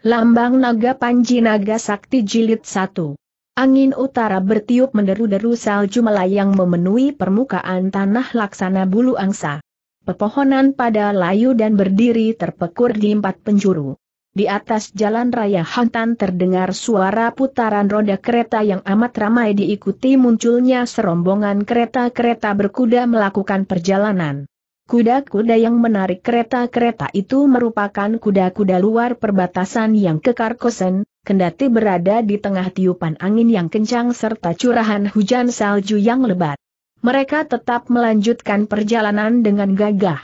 Lambang Naga Panji Naga Sakti Jilid 1 Angin utara bertiup menderu-deru salju melayang memenuhi permukaan tanah laksana bulu angsa. Pepohonan pada layu dan berdiri terpekur di empat penjuru. Di atas jalan raya Hantan terdengar suara putaran roda kereta yang amat ramai diikuti munculnya serombongan kereta-kereta berkuda melakukan perjalanan. Kuda-kuda yang menarik kereta-kereta itu merupakan kuda-kuda luar perbatasan yang kekar kosen, kendati berada di tengah tiupan angin yang kencang serta curahan hujan salju yang lebat. Mereka tetap melanjutkan perjalanan dengan gagah.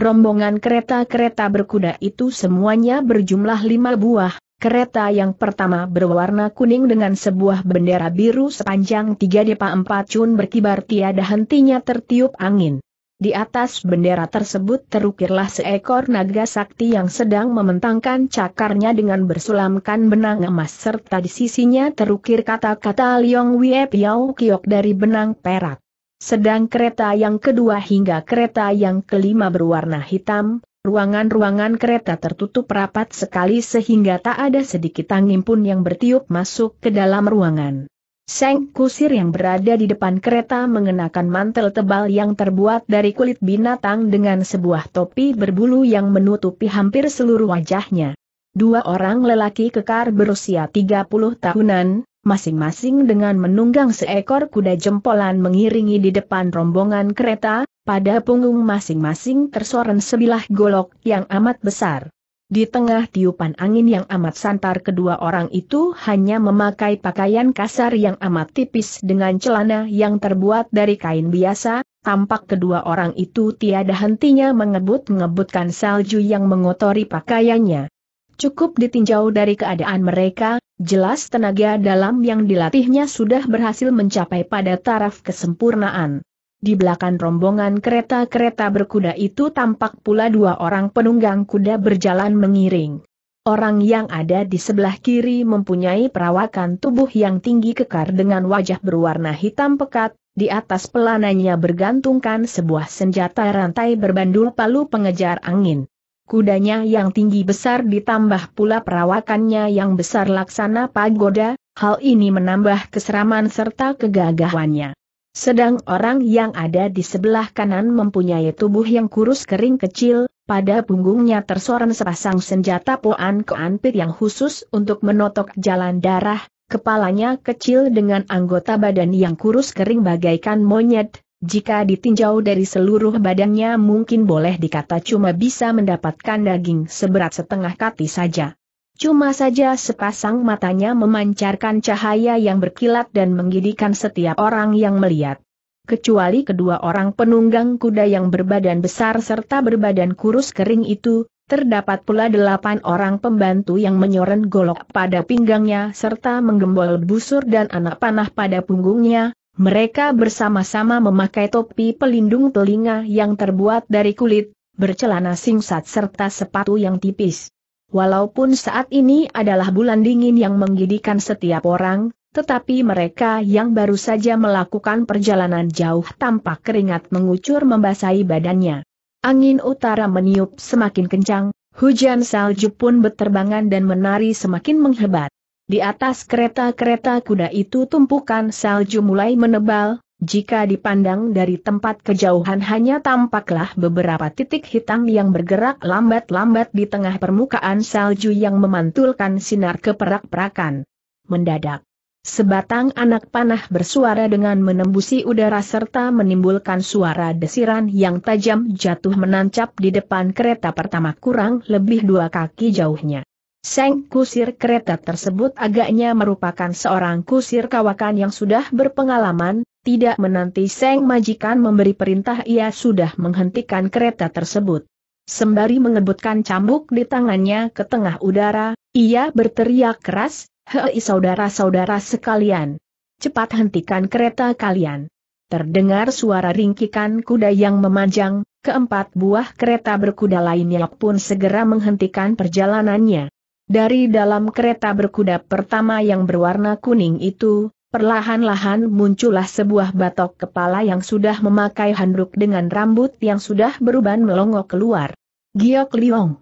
Rombongan kereta-kereta berkuda itu semuanya berjumlah lima buah, kereta yang pertama berwarna kuning dengan sebuah bendera biru sepanjang tiga depa empat cun berkibar tiada hentinya tertiup angin. Di atas bendera tersebut terukirlah seekor naga sakti yang sedang mementangkan cakarnya dengan bersulamkan benang emas serta di sisinya terukir kata-kata Liong Wie Piao Kiok dari benang perak. Sedang kereta yang kedua hingga kereta yang kelima berwarna hitam, ruangan-ruangan kereta tertutup rapat sekali sehingga tak ada sedikit angin pun yang bertiup masuk ke dalam ruangan. Seng Kusir yang berada di depan kereta mengenakan mantel tebal yang terbuat dari kulit binatang dengan sebuah topi berbulu yang menutupi hampir seluruh wajahnya. Dua orang lelaki kekar berusia 30 tahunan, masing-masing dengan menunggang seekor kuda jempolan mengiringi di depan rombongan kereta, pada punggung masing-masing tersoren sebilah golok yang amat besar. Di tengah tiupan angin yang amat santar kedua orang itu hanya memakai pakaian kasar yang amat tipis dengan celana yang terbuat dari kain biasa, tampak kedua orang itu tiada hentinya mengebut-ngebutkan salju yang mengotori pakaiannya. Cukup ditinjau dari keadaan mereka, jelas tenaga dalam yang dilatihnya sudah berhasil mencapai pada taraf kesempurnaan. Di belakang rombongan kereta-kereta berkuda itu tampak pula dua orang penunggang kuda berjalan mengiring. Orang yang ada di sebelah kiri mempunyai perawakan tubuh yang tinggi kekar dengan wajah berwarna hitam pekat, di atas pelananya bergantungkan sebuah senjata rantai berbandul palu pengejar angin. Kudanya yang tinggi besar ditambah pula perawakannya yang besar laksana pagoda, hal ini menambah keseraman serta kegagahannya. Sedang orang yang ada di sebelah kanan mempunyai tubuh yang kurus kering kecil, pada punggungnya tersorot sepasang senjata poan keanpit yang khusus untuk menotok jalan darah, kepalanya kecil dengan anggota badan yang kurus kering bagaikan monyet, jika ditinjau dari seluruh badannya mungkin boleh dikata cuma bisa mendapatkan daging seberat setengah kati saja. Cuma saja sepasang matanya memancarkan cahaya yang berkilat dan menggidikan setiap orang yang melihat. Kecuali kedua orang penunggang kuda yang berbadan besar serta berbadan kurus kering itu, terdapat pula delapan orang pembantu yang menyoren golok pada pinggangnya serta menggembol busur dan anak panah pada punggungnya, mereka bersama-sama memakai topi pelindung telinga yang terbuat dari kulit, bercelana singkat serta sepatu yang tipis. Walaupun saat ini adalah bulan dingin yang menggidikan setiap orang, tetapi mereka yang baru saja melakukan perjalanan jauh tampak keringat mengucur membasahi badannya. Angin utara meniup semakin kencang, hujan salju pun berterbangan dan menari semakin menghebat. Di atas kereta-kereta kuda itu tumpukan salju mulai menebal, jika dipandang dari tempat kejauhan hanya tampaklah beberapa titik hitam yang bergerak lambat-lambat di tengah permukaan salju yang memantulkan sinar keperak perakan Mendadak, sebatang anak panah bersuara dengan menembusi udara serta menimbulkan suara desiran yang tajam jatuh menancap di depan kereta pertama kurang lebih dua kaki jauhnya. Seng kusir kereta tersebut agaknya merupakan seorang kusir kawakan yang sudah berpengalaman, tidak menanti Seng majikan memberi perintah ia sudah menghentikan kereta tersebut. Sembari mengebutkan cambuk di tangannya ke tengah udara, ia berteriak keras, Hei saudara-saudara sekalian! Cepat hentikan kereta kalian! Terdengar suara ringkikan kuda yang memanjang, keempat buah kereta berkuda lainnya pun segera menghentikan perjalanannya. Dari dalam kereta berkuda pertama yang berwarna kuning itu, perlahan-lahan muncullah sebuah batok kepala yang sudah memakai handuk dengan rambut yang sudah beruban melongo keluar. Giok Liong.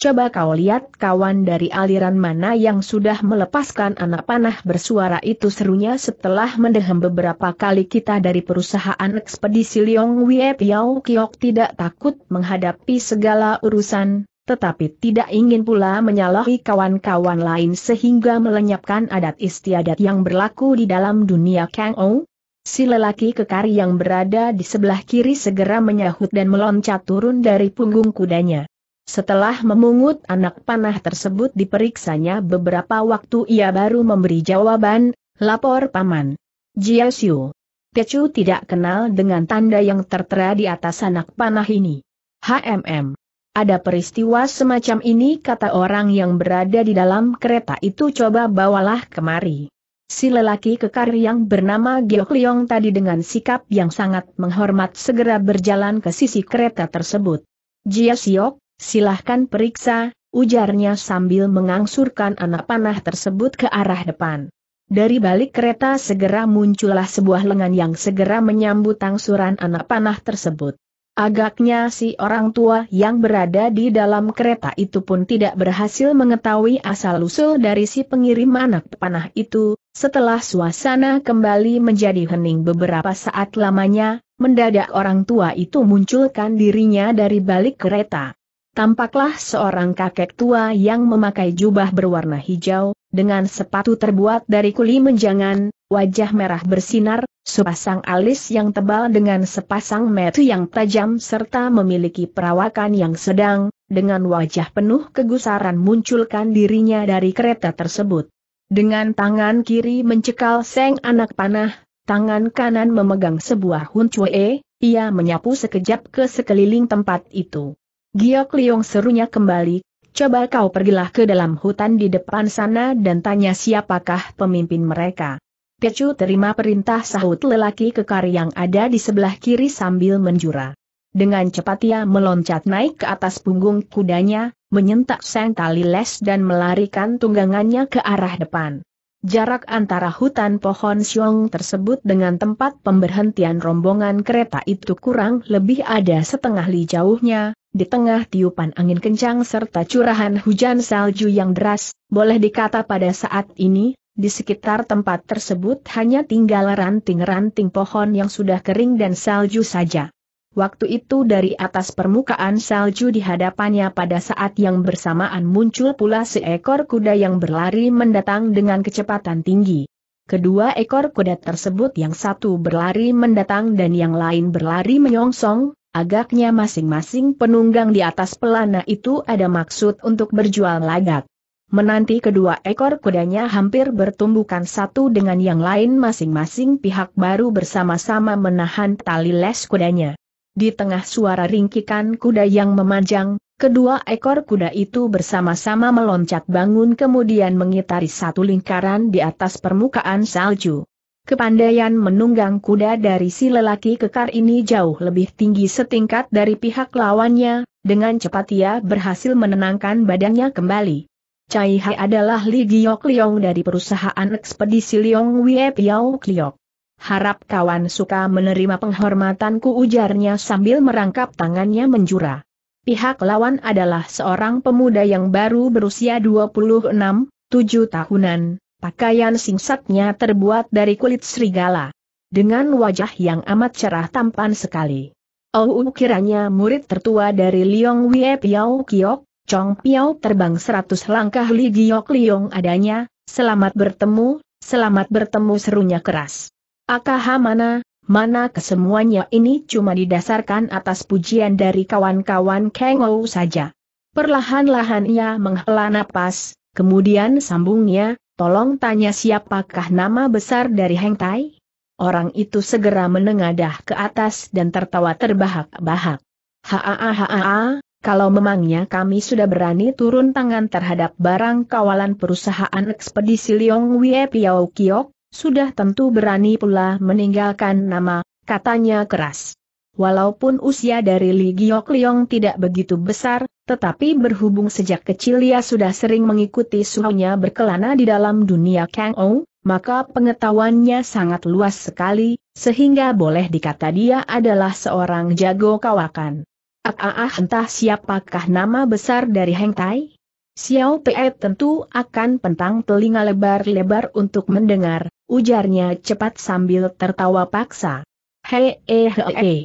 Coba kau lihat kawan dari aliran mana yang sudah melepaskan anak panah bersuara itu serunya setelah mendehem beberapa kali kita dari perusahaan ekspedisi Liong Wei Piao Kiok tidak takut menghadapi segala urusan, tetapi tidak ingin pula menyalahi kawan-kawan lain sehingga melenyapkan adat istiadat yang berlaku di dalam dunia Kang Ou. Si lelaki kekar yang berada di sebelah kiri segera menyahut dan meloncat turun dari punggung kudanya. Setelah memungut anak panah tersebut diperiksanya beberapa waktu ia baru memberi jawaban, lapor paman. Jia Xiu. Tecu tidak kenal dengan tanda yang tertera di atas anak panah ini. HMM. Ada peristiwa semacam ini kata orang yang berada di dalam kereta itu coba bawalah kemari. Si lelaki kekar yang bernama Geok Leong tadi dengan sikap yang sangat menghormat segera berjalan ke sisi kereta tersebut. Jia Siok, silahkan periksa, ujarnya sambil mengangsurkan anak panah tersebut ke arah depan. Dari balik kereta segera muncullah sebuah lengan yang segera menyambut angsuran anak panah tersebut. Agaknya si orang tua yang berada di dalam kereta itu pun tidak berhasil mengetahui asal-usul dari si pengirim anak panah itu, setelah suasana kembali menjadi hening beberapa saat lamanya, mendadak orang tua itu munculkan dirinya dari balik kereta. Tampaklah seorang kakek tua yang memakai jubah berwarna hijau, dengan sepatu terbuat dari kuli menjangan, wajah merah bersinar, sepasang alis yang tebal dengan sepasang metu yang tajam serta memiliki perawakan yang sedang, dengan wajah penuh kegusaran munculkan dirinya dari kereta tersebut. Dengan tangan kiri mencekal seng anak panah, tangan kanan memegang sebuah huncue, ia menyapu sekejap ke sekeliling tempat itu. Giok Liong serunya kembali, coba kau pergilah ke dalam hutan di depan sana dan tanya siapakah pemimpin mereka. Pecu terima perintah sahut lelaki kekar yang ada di sebelah kiri sambil menjura. Dengan cepat ia meloncat naik ke atas punggung kudanya, menyentak sang tali les dan melarikan tunggangannya ke arah depan. Jarak antara hutan pohon siong tersebut dengan tempat pemberhentian rombongan kereta itu kurang lebih ada setengah li jauhnya, di tengah tiupan angin kencang serta curahan hujan salju yang deras, boleh dikata pada saat ini, di sekitar tempat tersebut hanya tinggal ranting-ranting pohon yang sudah kering dan salju saja. Waktu itu dari atas permukaan salju di hadapannya pada saat yang bersamaan muncul pula seekor kuda yang berlari mendatang dengan kecepatan tinggi. Kedua ekor kuda tersebut yang satu berlari mendatang dan yang lain berlari menyongsong, Agaknya masing-masing penunggang di atas pelana itu ada maksud untuk berjual lagak. Menanti kedua ekor kudanya hampir bertumbukan satu dengan yang lain masing-masing pihak baru bersama-sama menahan tali les kudanya. Di tengah suara ringkikan kuda yang memanjang, kedua ekor kuda itu bersama-sama meloncat bangun kemudian mengitari satu lingkaran di atas permukaan salju. Kepandaian menunggang kuda dari si lelaki kekar ini jauh lebih tinggi setingkat dari pihak lawannya, dengan cepat ia berhasil menenangkan badannya kembali. Cai Hai adalah Li Giok Liong dari perusahaan ekspedisi Liong Wie Piao Kliok. Harap kawan suka menerima penghormatanku ujarnya sambil merangkap tangannya menjura. Pihak lawan adalah seorang pemuda yang baru berusia 26, 7 tahunan, Pakaian singsatnya terbuat dari kulit serigala. Dengan wajah yang amat cerah tampan sekali. Oh uh, kiranya murid tertua dari Liong Wie Piao Kiok, Chong Piao terbang seratus langkah Li Giok Liong adanya, selamat bertemu, selamat bertemu serunya keras. Akaha mana, mana kesemuanya ini cuma didasarkan atas pujian dari kawan-kawan Ou saja. Perlahan-lahan ia menghela napas, kemudian sambungnya, Tolong tanya siapakah nama besar dari Heng Tai? Orang itu segera menengadah ke atas dan tertawa terbahak-bahak. haa, kalau memangnya kami sudah berani turun tangan terhadap barang kawalan perusahaan ekspedisi Liong Wie Piao Kiok, sudah tentu berani pula meninggalkan nama, katanya keras. Walaupun usia dari Li Giok Leong tidak begitu besar, tetapi berhubung sejak kecil ia sudah sering mengikuti suhunya berkelana di dalam dunia Kang Ou, maka pengetahuannya sangat luas sekali, sehingga boleh dikata dia adalah seorang jago kawakan. Ah, ah, ah entah siapakah nama besar dari Heng Tai? Xiao Pei tentu akan pentang telinga lebar-lebar untuk mendengar, ujarnya cepat sambil tertawa paksa. Hei, eh, hei, hei. Eh.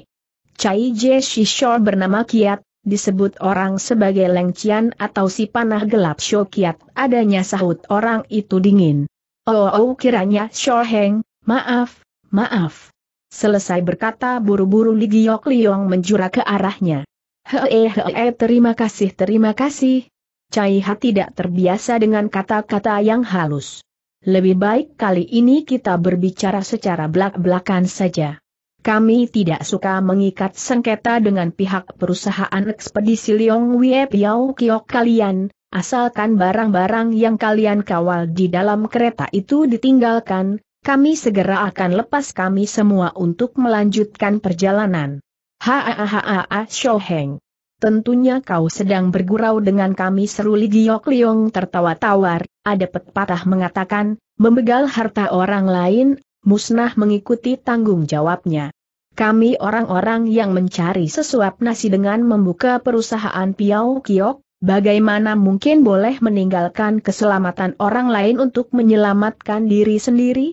Chai Jie Shishor bernama Kiat, disebut orang sebagai Cian atau si panah gelap Kiat. adanya sahut orang itu dingin. Oh, oh, oh kiranya Heng, maaf, maaf. Selesai berkata buru-buru Li Giok Liong menjura ke arahnya. Hee eh, hee eh, terima kasih terima kasih. Cai Ha tidak terbiasa dengan kata-kata yang halus. Lebih baik kali ini kita berbicara secara belak-belakan saja. Kami tidak suka mengikat sengketa dengan pihak perusahaan ekspedisi Liong Wie Piao Kiok kalian, asalkan barang-barang yang kalian kawal di dalam kereta itu ditinggalkan, kami segera akan lepas kami semua untuk melanjutkan perjalanan. Hahaha Heng. Tentunya kau sedang bergurau dengan kami seru Li Giok Liong tertawa tawar, ada pepatah mengatakan, membegal harta orang lain, musnah mengikuti tanggung jawabnya. Kami orang-orang yang mencari sesuap nasi dengan membuka perusahaan Piau Kiok, bagaimana mungkin boleh meninggalkan keselamatan orang lain untuk menyelamatkan diri sendiri?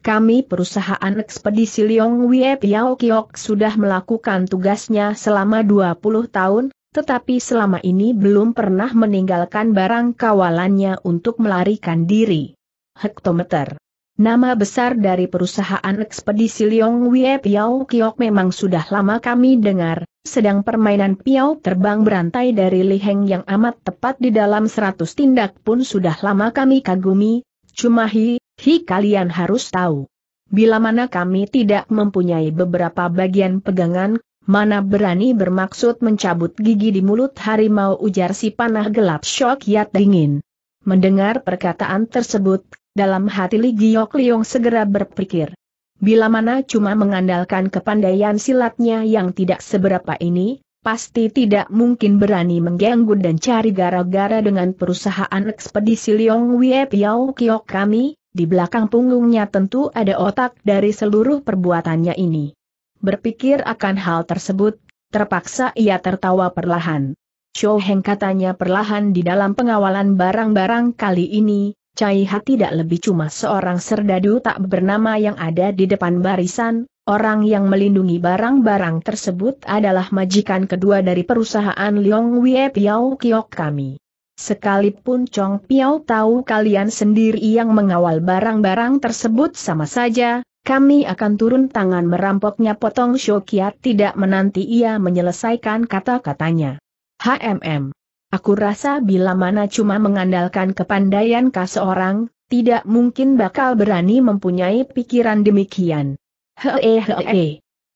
Kami perusahaan ekspedisi Liong Wie Piau Kiok sudah melakukan tugasnya selama 20 tahun, tetapi selama ini belum pernah meninggalkan barang kawalannya untuk melarikan diri. Hektometer Nama besar dari perusahaan ekspedisi Liong Wie Piao Kiok memang sudah lama kami dengar, sedang permainan Piao terbang berantai dari Liheng yang amat tepat di dalam seratus tindak pun sudah lama kami kagumi, cuma hi, hi kalian harus tahu. Bila mana kami tidak mempunyai beberapa bagian pegangan, mana berani bermaksud mencabut gigi di mulut harimau ujar si panah gelap syok yat dingin. Mendengar perkataan tersebut, dalam hati Li Giok Liong segera berpikir. Bila mana cuma mengandalkan kepandaian silatnya yang tidak seberapa ini, pasti tidak mungkin berani mengganggu dan cari gara-gara dengan perusahaan ekspedisi Liong Wie Piao Kiok kami, di belakang punggungnya tentu ada otak dari seluruh perbuatannya ini. Berpikir akan hal tersebut, terpaksa ia tertawa perlahan. Chou Heng katanya perlahan di dalam pengawalan barang-barang kali ini, Cai Ha tidak lebih cuma seorang serdadu tak bernama yang ada di depan barisan, orang yang melindungi barang-barang tersebut adalah majikan kedua dari perusahaan Liong Wie Piao Kiok kami. Sekalipun Chong Piao tahu kalian sendiri yang mengawal barang-barang tersebut sama saja, kami akan turun tangan merampoknya potong Shokiat tidak menanti ia menyelesaikan kata-katanya. HMM Aku rasa bila mana cuma mengandalkan kepandaian kas seorang, tidak mungkin bakal berani mempunyai pikiran demikian. Hee hee.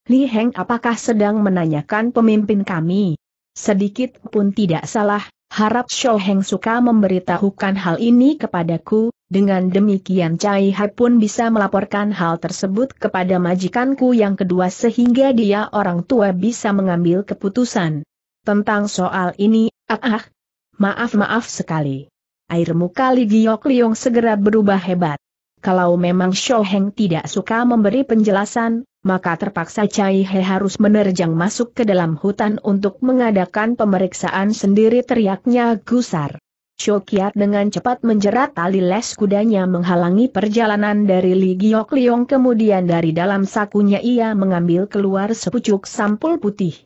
Li Heng apakah sedang menanyakan pemimpin kami? Sedikit pun tidak salah, harap Shou Heng suka memberitahukan hal ini kepadaku, dengan demikian Cai Hai pun bisa melaporkan hal tersebut kepada majikanku yang kedua sehingga dia orang tua bisa mengambil keputusan. Tentang soal ini, Ah, ah. Maaf-maaf sekali. Air muka Li Giok Liong segera berubah hebat. Kalau memang Shou Heng tidak suka memberi penjelasan, maka terpaksa Cai He harus menerjang masuk ke dalam hutan untuk mengadakan pemeriksaan sendiri teriaknya gusar. Shou Kiat dengan cepat menjerat tali les kudanya menghalangi perjalanan dari Li Giok Liong kemudian dari dalam sakunya ia mengambil keluar sepucuk sampul putih.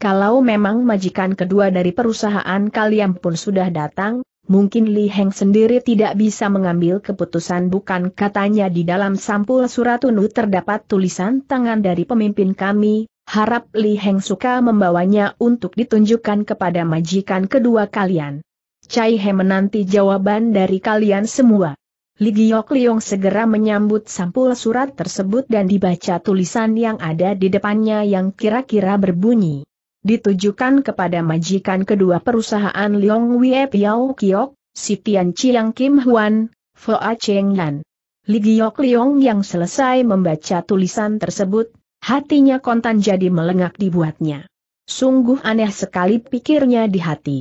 Kalau memang majikan kedua dari perusahaan kalian pun sudah datang, mungkin Li Heng sendiri tidak bisa mengambil keputusan bukan katanya di dalam sampul surat unu terdapat tulisan tangan dari pemimpin kami, harap Li Heng suka membawanya untuk ditunjukkan kepada majikan kedua kalian. Cai He menanti jawaban dari kalian semua. Li Giok Liong segera menyambut sampul surat tersebut dan dibaca tulisan yang ada di depannya yang kira-kira berbunyi ditujukan kepada majikan kedua perusahaan Liong Wei Piao Kiok, si Tian Chiang Kim Huan, Foa Cheng Nan. Li Giok Liong yang selesai membaca tulisan tersebut, hatinya kontan jadi melengak dibuatnya. Sungguh aneh sekali pikirnya di hati.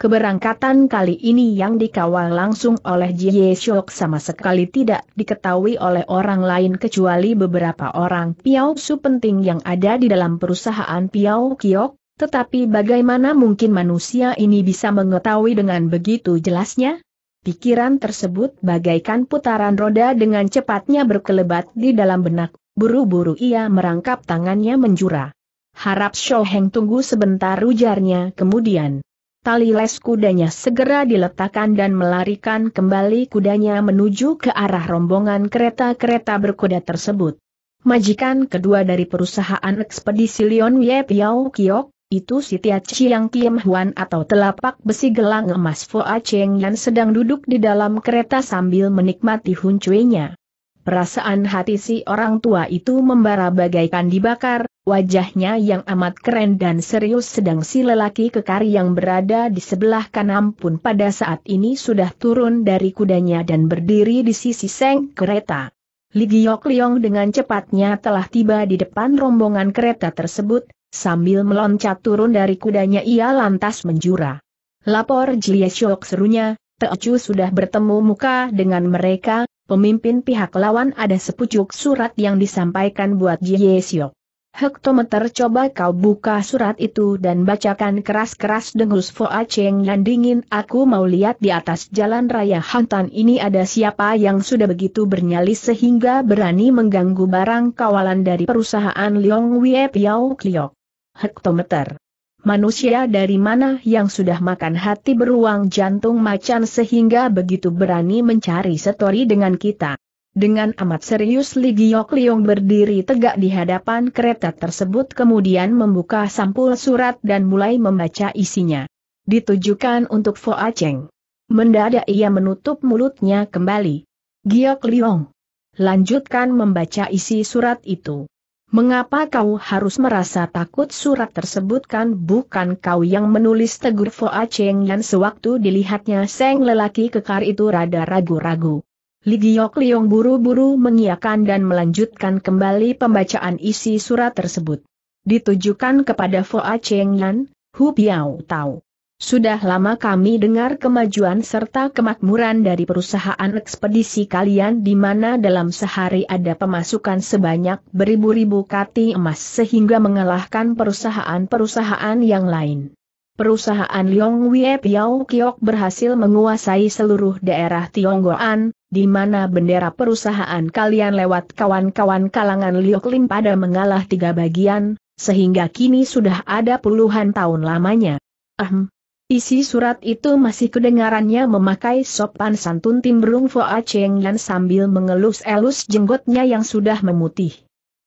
Keberangkatan kali ini yang dikawal langsung oleh Jie Shok sama sekali tidak diketahui oleh orang lain kecuali beberapa orang Piao Su penting yang ada di dalam perusahaan Piao Kiok, tetapi bagaimana mungkin manusia ini bisa mengetahui dengan begitu jelasnya? Pikiran tersebut bagaikan putaran roda dengan cepatnya berkelebat di dalam benak, buru-buru ia merangkap tangannya menjura. Harap Heng tunggu sebentar ujarnya kemudian. Tali les kudanya segera diletakkan dan melarikan kembali kudanya menuju ke arah rombongan kereta-kereta berkuda tersebut. Majikan kedua dari perusahaan ekspedisi Leon Wei Piao Kiok, itu si Tia Chiang Kiem Huan atau telapak besi gelang emas Foa Cheng yang sedang duduk di dalam kereta sambil menikmati huncuinya. Perasaan hati si orang tua itu membara bagaikan dibakar, wajahnya yang amat keren dan serius sedang si lelaki kekar yang berada di sebelah kanan pun pada saat ini sudah turun dari kudanya dan berdiri di sisi seng kereta. Ligiok Liong dengan cepatnya telah tiba di depan rombongan kereta tersebut, Sambil meloncat turun dari kudanya ia lantas menjura. Lapor Jie Shok serunya, Teocu sudah bertemu muka dengan mereka, pemimpin pihak lawan ada sepucuk surat yang disampaikan buat Jie Shok. Hektometer coba kau buka surat itu dan bacakan keras-keras dengus Foa Cheng yang dingin aku mau lihat di atas jalan raya Hantan ini ada siapa yang sudah begitu bernyali sehingga berani mengganggu barang kawalan dari perusahaan Leong Wie Piao Kliok hektometer. Manusia dari mana yang sudah makan hati beruang jantung macan sehingga begitu berani mencari setori dengan kita. Dengan amat serius Li Giok Liong berdiri tegak di hadapan kereta tersebut kemudian membuka sampul surat dan mulai membaca isinya. Ditujukan untuk A Cheng. Mendadak ia menutup mulutnya kembali. Giok Liong. Lanjutkan membaca isi surat itu. Mengapa kau harus merasa takut surat tersebut kan bukan kau yang menulis tegur Foa Cheng Dan sewaktu dilihatnya Seng lelaki kekar itu rada ragu-ragu. Ligiok Liong buru-buru mengiakan dan melanjutkan kembali pembacaan isi surat tersebut. Ditujukan kepada Foa Cheng Yan, Hu Piao tahu. Sudah lama kami dengar kemajuan serta kemakmuran dari perusahaan ekspedisi kalian di mana dalam sehari ada pemasukan sebanyak beribu-ribu kati emas sehingga mengalahkan perusahaan-perusahaan yang lain. Perusahaan Liong Wie Piao Kiok berhasil menguasai seluruh daerah Tionggoan, di mana bendera perusahaan kalian lewat kawan-kawan kalangan Liok Lim pada mengalah tiga bagian, sehingga kini sudah ada puluhan tahun lamanya. Ahem, Isi surat itu masih kedengarannya memakai sopan santun timbrung Foa Cheng dan sambil mengelus-elus jenggotnya yang sudah memutih.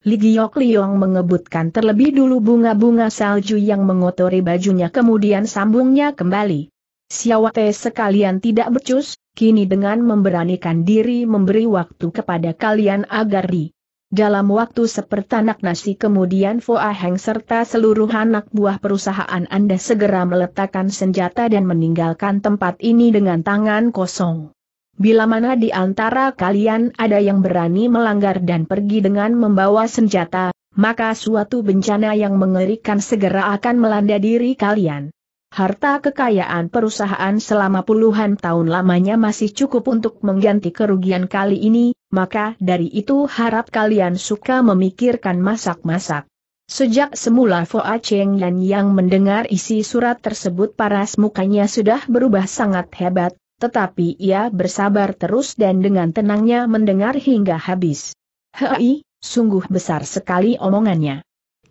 Li Giok Liong mengebutkan terlebih dulu bunga-bunga salju yang mengotori bajunya kemudian sambungnya kembali. Siawate sekalian tidak becus, kini dengan memberanikan diri memberi waktu kepada kalian agar di dalam waktu sepertanak nasi kemudian Foa Heng serta seluruh anak buah perusahaan Anda segera meletakkan senjata dan meninggalkan tempat ini dengan tangan kosong. Bila mana di antara kalian ada yang berani melanggar dan pergi dengan membawa senjata, maka suatu bencana yang mengerikan segera akan melanda diri kalian. Harta kekayaan perusahaan selama puluhan tahun lamanya masih cukup untuk mengganti kerugian kali ini, maka dari itu harap kalian suka memikirkan masak-masak. Sejak semula Foa Cheng Yan yang mendengar isi surat tersebut paras mukanya sudah berubah sangat hebat, tetapi ia bersabar terus dan dengan tenangnya mendengar hingga habis. Hei, sungguh besar sekali omongannya.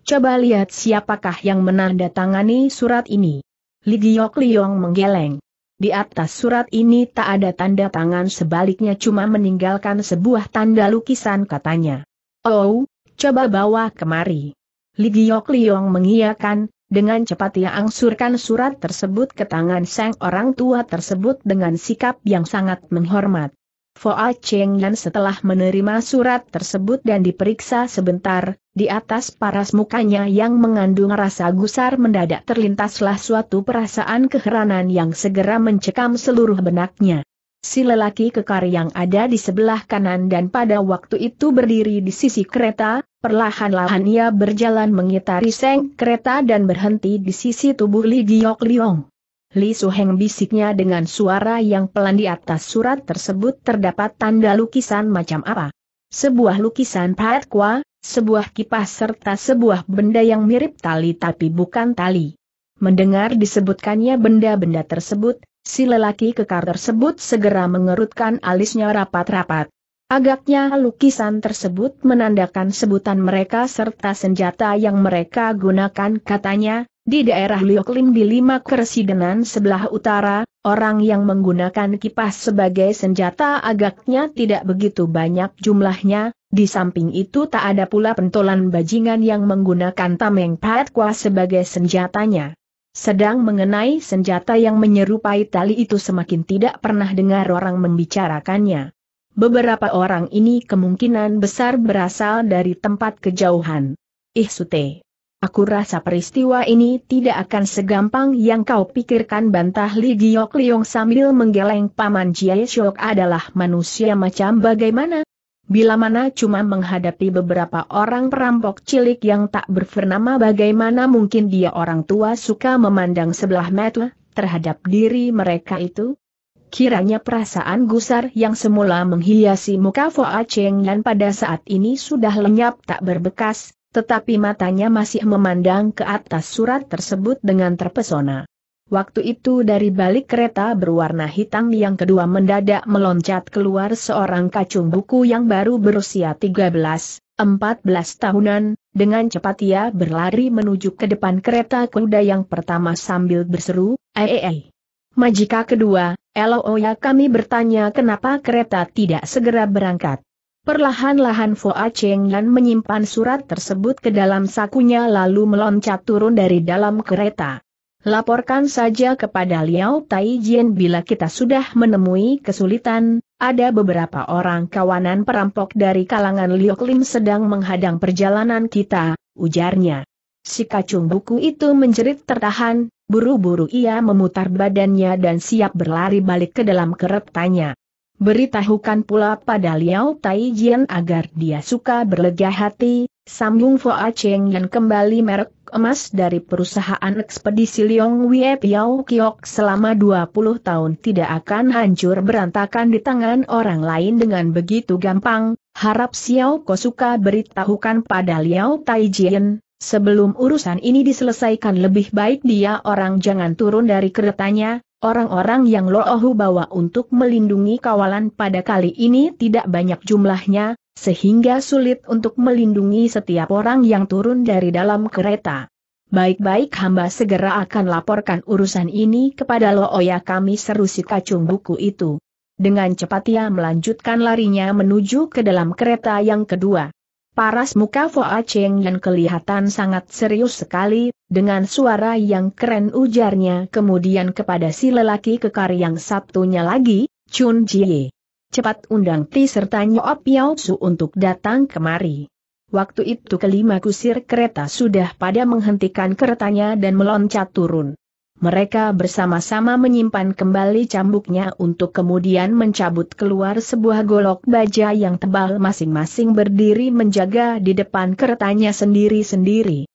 Coba lihat siapakah yang menandatangani surat ini. Ligiok Liong menggeleng. Di atas surat ini tak ada tanda tangan sebaliknya cuma meninggalkan sebuah tanda lukisan katanya. Oh, coba bawa kemari. Ligiok Liong mengiyakan, dengan cepat ia angsurkan surat tersebut ke tangan sang orang tua tersebut dengan sikap yang sangat menghormat. Foa Cheng Yan setelah menerima surat tersebut dan diperiksa sebentar, di atas paras mukanya yang mengandung rasa gusar mendadak terlintaslah suatu perasaan keheranan yang segera mencekam seluruh benaknya. Si lelaki kekar yang ada di sebelah kanan dan pada waktu itu berdiri di sisi kereta, perlahan-lahan ia berjalan mengitari seng kereta dan berhenti di sisi tubuh Li Giok Liong. Li Suheng bisiknya dengan suara yang pelan di atas surat tersebut terdapat tanda lukisan macam apa. Sebuah lukisan patkwa, sebuah kipas serta sebuah benda yang mirip tali tapi bukan tali. Mendengar disebutkannya benda-benda tersebut, si lelaki kekar tersebut segera mengerutkan alisnya rapat-rapat. Agaknya lukisan tersebut menandakan sebutan mereka serta senjata yang mereka gunakan katanya, di daerah Lioklim di Lima Keresidenan sebelah utara, orang yang menggunakan kipas sebagai senjata agaknya tidak begitu banyak jumlahnya, di samping itu tak ada pula pentolan bajingan yang menggunakan tameng patkwa sebagai senjatanya. Sedang mengenai senjata yang menyerupai tali itu semakin tidak pernah dengar orang membicarakannya. Beberapa orang ini kemungkinan besar berasal dari tempat kejauhan. Ihsute. Aku rasa peristiwa ini tidak akan segampang yang kau pikirkan bantah Li Giok Liong sambil menggeleng paman Jie Shok adalah manusia macam bagaimana? Bila mana cuma menghadapi beberapa orang perampok cilik yang tak bernama bagaimana mungkin dia orang tua suka memandang sebelah mata terhadap diri mereka itu? Kiranya perasaan gusar yang semula menghiasi muka Foa Cheng dan pada saat ini sudah lenyap tak berbekas, tetapi matanya masih memandang ke atas surat tersebut dengan terpesona. Waktu itu dari balik kereta berwarna hitam yang kedua mendadak meloncat keluar seorang kacung buku yang baru berusia 13, 14 tahunan, dengan cepat ia berlari menuju ke depan kereta kuda yang pertama sambil berseru, Eee. Majika kedua, Eloya oh kami bertanya kenapa kereta tidak segera berangkat. Perlahan-lahan Foa Cheng Yan menyimpan surat tersebut ke dalam sakunya lalu meloncat turun dari dalam kereta. Laporkan saja kepada Liao Jian bila kita sudah menemui kesulitan, ada beberapa orang kawanan perampok dari kalangan Liu Lim sedang menghadang perjalanan kita, ujarnya. Si kacung buku itu menjerit tertahan, buru-buru ia memutar badannya dan siap berlari balik ke dalam keretanya. Beritahukan pula pada Liao Taijian agar dia suka berlega hati, sambung A Cheng yang kembali merek emas dari perusahaan ekspedisi Liong Wie Piao Kiok selama 20 tahun tidak akan hancur berantakan di tangan orang lain dengan begitu gampang, harap Xiao Ko suka beritahukan pada Liao Taijian, sebelum urusan ini diselesaikan lebih baik dia orang jangan turun dari keretanya, Orang-orang yang Lo ah. Loohu bawa untuk melindungi kawalan pada kali ini tidak banyak jumlahnya, sehingga sulit untuk melindungi setiap orang yang turun dari dalam kereta. Baik-baik hamba segera akan laporkan urusan ini kepada Lo Looya kami seru si kacung buku itu. Dengan cepat ia melanjutkan larinya menuju ke dalam kereta yang kedua. Paras muka Foa Cheng yang kelihatan sangat serius sekali, dengan suara yang keren ujarnya kemudian kepada si lelaki kekar yang satunya lagi, Chun Jie. Cepat undang Ti serta Nyoa Piao Su untuk datang kemari. Waktu itu kelima kusir kereta sudah pada menghentikan keretanya dan meloncat turun mereka bersama-sama menyimpan kembali cambuknya untuk kemudian mencabut keluar sebuah golok baja yang tebal masing-masing berdiri menjaga di depan keretanya sendiri-sendiri.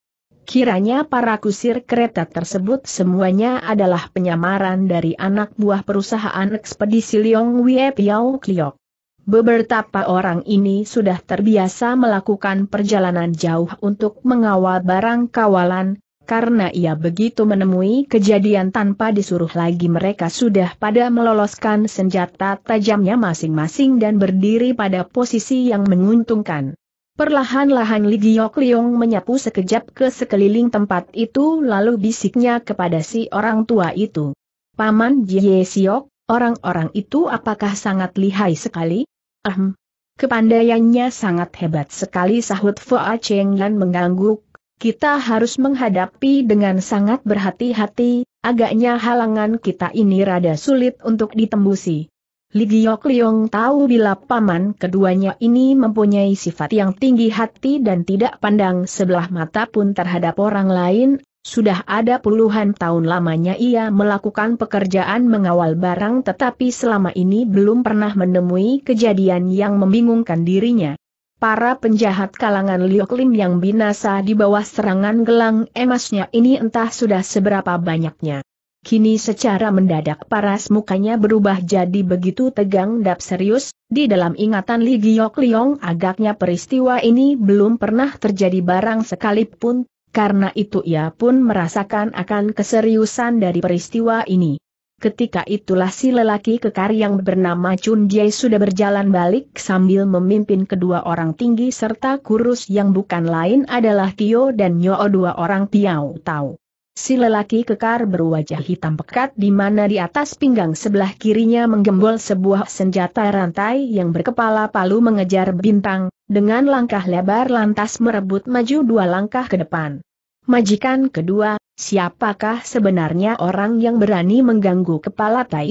Kiranya para kusir kereta tersebut semuanya adalah penyamaran dari anak buah perusahaan ekspedisi Liong Wie Piao Kliok. Beberapa orang ini sudah terbiasa melakukan perjalanan jauh untuk mengawal barang kawalan, karena ia begitu menemui kejadian tanpa disuruh lagi mereka sudah pada meloloskan senjata tajamnya masing-masing dan berdiri pada posisi yang menguntungkan. Perlahan-lahan Li Giok Liong menyapu sekejap ke sekeliling tempat itu lalu bisiknya kepada si orang tua itu. Paman Jie Siok, orang-orang itu apakah sangat lihai sekali? Ahem. Kepandaiannya sangat hebat sekali sahut Foa Cheng dan mengangguk kita harus menghadapi dengan sangat berhati-hati, agaknya halangan kita ini rada sulit untuk ditembusi. Ligiok Liong tahu bila paman keduanya ini mempunyai sifat yang tinggi hati dan tidak pandang sebelah mata pun terhadap orang lain, sudah ada puluhan tahun lamanya ia melakukan pekerjaan mengawal barang tetapi selama ini belum pernah menemui kejadian yang membingungkan dirinya. Para penjahat kalangan Lioklin yang binasa di bawah serangan gelang emasnya ini entah sudah seberapa banyaknya. Kini secara mendadak paras mukanya berubah jadi begitu tegang dan serius, di dalam ingatan Li Giok Liong agaknya peristiwa ini belum pernah terjadi barang sekalipun, karena itu ia pun merasakan akan keseriusan dari peristiwa ini. Ketika itulah si lelaki kekar yang bernama Chun Jie sudah berjalan balik sambil memimpin kedua orang tinggi serta kurus yang bukan lain adalah Tio dan Nyo dua orang Tiao Tau. Si lelaki kekar berwajah hitam pekat di mana di atas pinggang sebelah kirinya menggembol sebuah senjata rantai yang berkepala palu mengejar bintang, dengan langkah lebar lantas merebut maju dua langkah ke depan. Majikan kedua, Siapakah sebenarnya orang yang berani mengganggu kepala Tai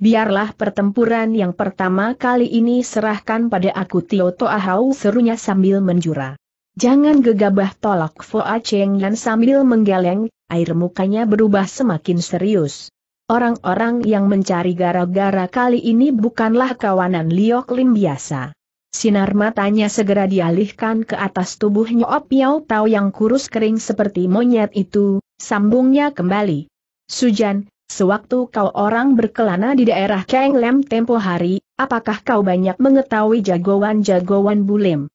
Biarlah pertempuran yang pertama kali ini serahkan pada aku Tio Toahau serunya sambil menjura. Jangan gegabah tolak A Cheng dan sambil menggeleng, air mukanya berubah semakin serius. Orang-orang yang mencari gara-gara kali ini bukanlah kawanan Liok Lim biasa. Sinar matanya segera dialihkan ke atas tubuhnya opiao Piao Tao yang kurus kering seperti monyet itu, sambungnya kembali. Sujan, sewaktu kau orang berkelana di daerah Kang Lem tempo hari, apakah kau banyak mengetahui jagoan-jagoan bulim?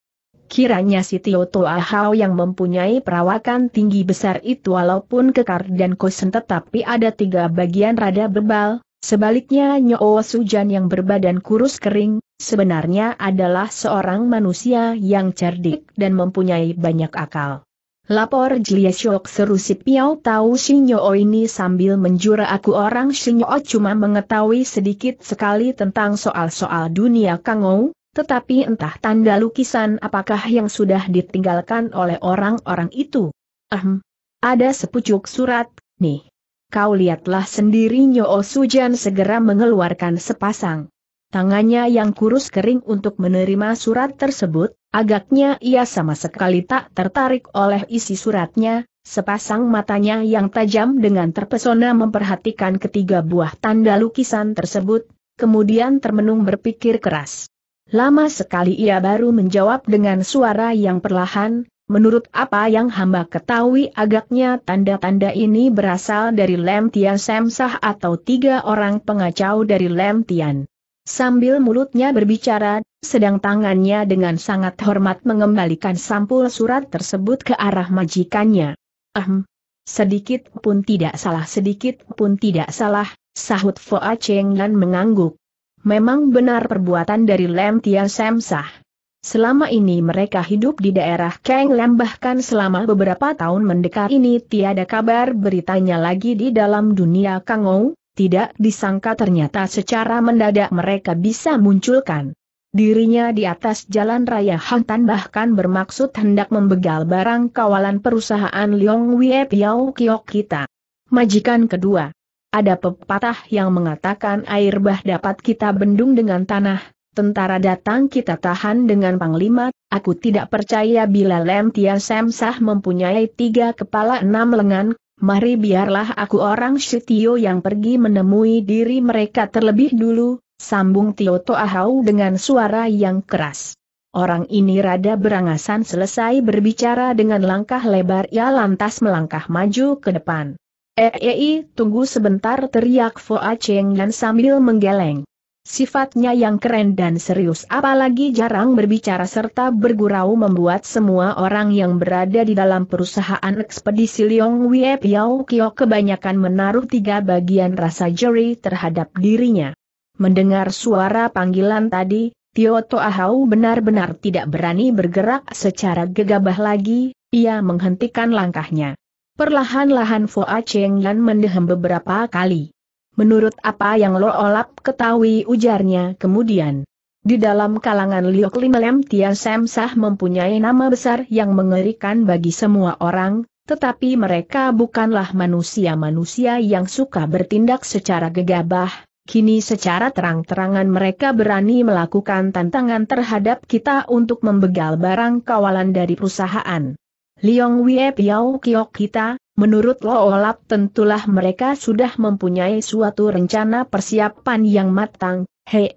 Kiranya si Tio Toa Hao yang mempunyai perawakan tinggi besar itu walaupun kekar dan kosen tetapi ada tiga bagian rada bebal, Sebaliknya Nyoo Sujan yang berbadan kurus kering, sebenarnya adalah seorang manusia yang cerdik dan mempunyai banyak akal. Lapor Jlia Shok seru si Piao tahu Shinyo ini sambil menjura aku orang si Shinyo cuma mengetahui sedikit sekali tentang soal-soal dunia Kangou, tetapi entah tanda lukisan apakah yang sudah ditinggalkan oleh orang-orang itu. Ahem. Ada sepucuk surat, nih kau lihatlah sendiri Nyo oh Sujan segera mengeluarkan sepasang. Tangannya yang kurus kering untuk menerima surat tersebut, agaknya ia sama sekali tak tertarik oleh isi suratnya, sepasang matanya yang tajam dengan terpesona memperhatikan ketiga buah tanda lukisan tersebut, kemudian termenung berpikir keras. Lama sekali ia baru menjawab dengan suara yang perlahan, Menurut apa yang hamba ketahui agaknya tanda-tanda ini berasal dari Lem Tian Samsah atau tiga orang pengacau dari Lem Tian. Sambil mulutnya berbicara, sedang tangannya dengan sangat hormat mengembalikan sampul surat tersebut ke arah majikannya. Ahem. Sedikit pun tidak salah sedikit pun tidak salah, sahut Foa Cheng dan mengangguk. Memang benar perbuatan dari Lem Tian Samsah. Selama ini mereka hidup di daerah Kang Lam bahkan selama beberapa tahun mendekat ini tiada kabar beritanya lagi di dalam dunia Kangou, tidak disangka ternyata secara mendadak mereka bisa munculkan dirinya di atas jalan raya Hantan bahkan bermaksud hendak membegal barang kawalan perusahaan Leong Wie Piao Kiok kita. Majikan kedua. Ada pepatah yang mengatakan air bah dapat kita bendung dengan tanah, tentara datang kita tahan dengan panglima, aku tidak percaya bila Lem Tia sah mempunyai tiga kepala enam lengan, mari biarlah aku orang Shitio yang pergi menemui diri mereka terlebih dulu, sambung Tio Toahau dengan suara yang keras. Orang ini rada berangasan selesai berbicara dengan langkah lebar ia lantas melangkah maju ke depan. Ei, eh, eh, eh, tunggu sebentar teriak Foa Cheng dan sambil menggeleng. Sifatnya yang keren dan serius apalagi jarang berbicara serta bergurau membuat semua orang yang berada di dalam perusahaan ekspedisi Liong Wie Piao Kio kebanyakan menaruh tiga bagian rasa jeri terhadap dirinya. Mendengar suara panggilan tadi, Tio Toahau benar-benar tidak berani bergerak secara gegabah lagi, ia menghentikan langkahnya. Perlahan-lahan Foa Cheng Yan mendehem beberapa kali. Menurut apa yang Lo Olap ketahui ujarnya kemudian. Di dalam kalangan Liok Limelem Tia Semsah mempunyai nama besar yang mengerikan bagi semua orang, tetapi mereka bukanlah manusia-manusia yang suka bertindak secara gegabah, kini secara terang-terangan mereka berani melakukan tantangan terhadap kita untuk membegal barang kawalan dari perusahaan. Liong Wie Piao Kiok kita, Menurut Loolap tentulah mereka sudah mempunyai suatu rencana persiapan yang matang, hee,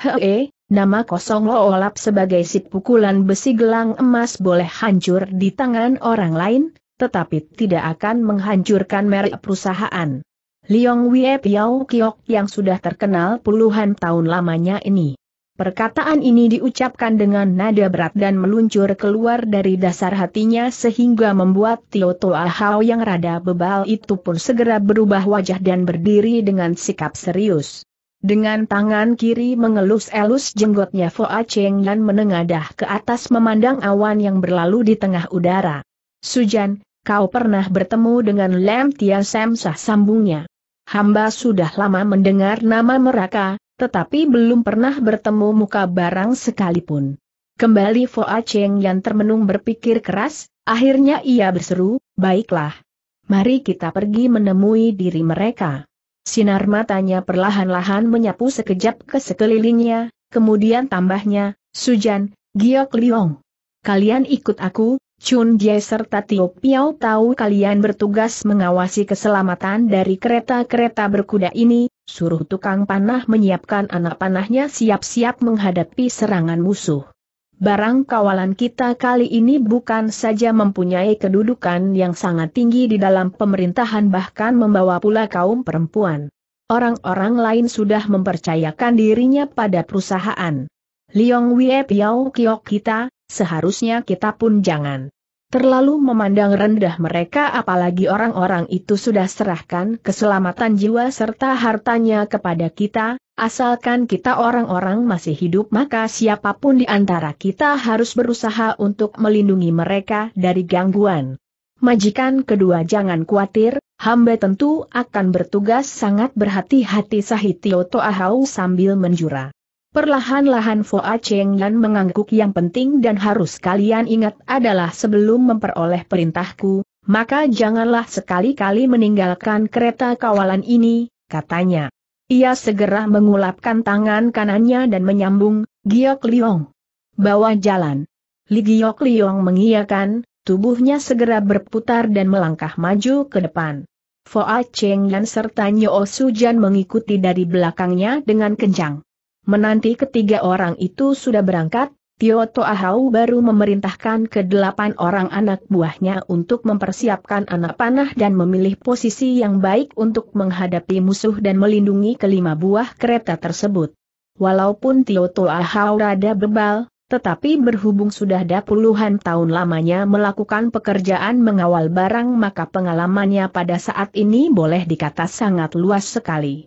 hee, nama kosong Loolap sebagai si pukulan besi gelang emas boleh hancur di tangan orang lain, tetapi tidak akan menghancurkan merek perusahaan. Liong Wei Piao Kiok yang sudah terkenal puluhan tahun lamanya ini. Perkataan ini diucapkan dengan nada berat dan meluncur keluar dari dasar hatinya sehingga membuat Tio Hao yang rada bebal itu pun segera berubah wajah dan berdiri dengan sikap serius. Dengan tangan kiri mengelus-elus jenggotnya Foa Cheng dan menengadah ke atas memandang awan yang berlalu di tengah udara. Sujan, kau pernah bertemu dengan Lam Tia Sam sambungnya. Hamba sudah lama mendengar nama mereka, tetapi belum pernah bertemu muka barang sekalipun. Kembali A Cheng yang termenung berpikir keras, akhirnya ia berseru, baiklah. Mari kita pergi menemui diri mereka. Sinar matanya perlahan-lahan menyapu sekejap ke sekelilingnya, kemudian tambahnya, Sujan, Giok Liong. Kalian ikut aku, Chun Jie serta Tio Piao tahu kalian bertugas mengawasi keselamatan dari kereta-kereta berkuda ini, Suruh tukang panah menyiapkan anak panahnya siap-siap menghadapi serangan musuh. Barang kawalan kita kali ini bukan saja mempunyai kedudukan yang sangat tinggi di dalam pemerintahan bahkan membawa pula kaum perempuan. Orang-orang lain sudah mempercayakan dirinya pada perusahaan. Liong Wei Piao Kiok kita, seharusnya kita pun jangan terlalu memandang rendah mereka apalagi orang-orang itu sudah serahkan keselamatan jiwa serta hartanya kepada kita, asalkan kita orang-orang masih hidup maka siapapun di antara kita harus berusaha untuk melindungi mereka dari gangguan. Majikan kedua jangan khawatir, hamba tentu akan bertugas sangat berhati-hati Sahitio Toahau sambil menjura. Perlahan-lahan Foa Cheng Yan mengangguk yang penting dan harus kalian ingat adalah sebelum memperoleh perintahku, maka janganlah sekali-kali meninggalkan kereta kawalan ini, katanya. Ia segera mengulapkan tangan kanannya dan menyambung, Giok Liong. Bawa jalan. Li Giok Liong mengiyakan, tubuhnya segera berputar dan melangkah maju ke depan. Foa Cheng Yan serta Nyo Jan mengikuti dari belakangnya dengan kencang. Menanti ketiga orang itu sudah berangkat, Tio Toahau baru memerintahkan kedelapan orang anak buahnya untuk mempersiapkan anak panah dan memilih posisi yang baik untuk menghadapi musuh dan melindungi kelima buah kereta tersebut. Walaupun Tio Toahau rada bebal, tetapi berhubung sudah ada puluhan tahun lamanya melakukan pekerjaan mengawal barang maka pengalamannya pada saat ini boleh dikata sangat luas sekali.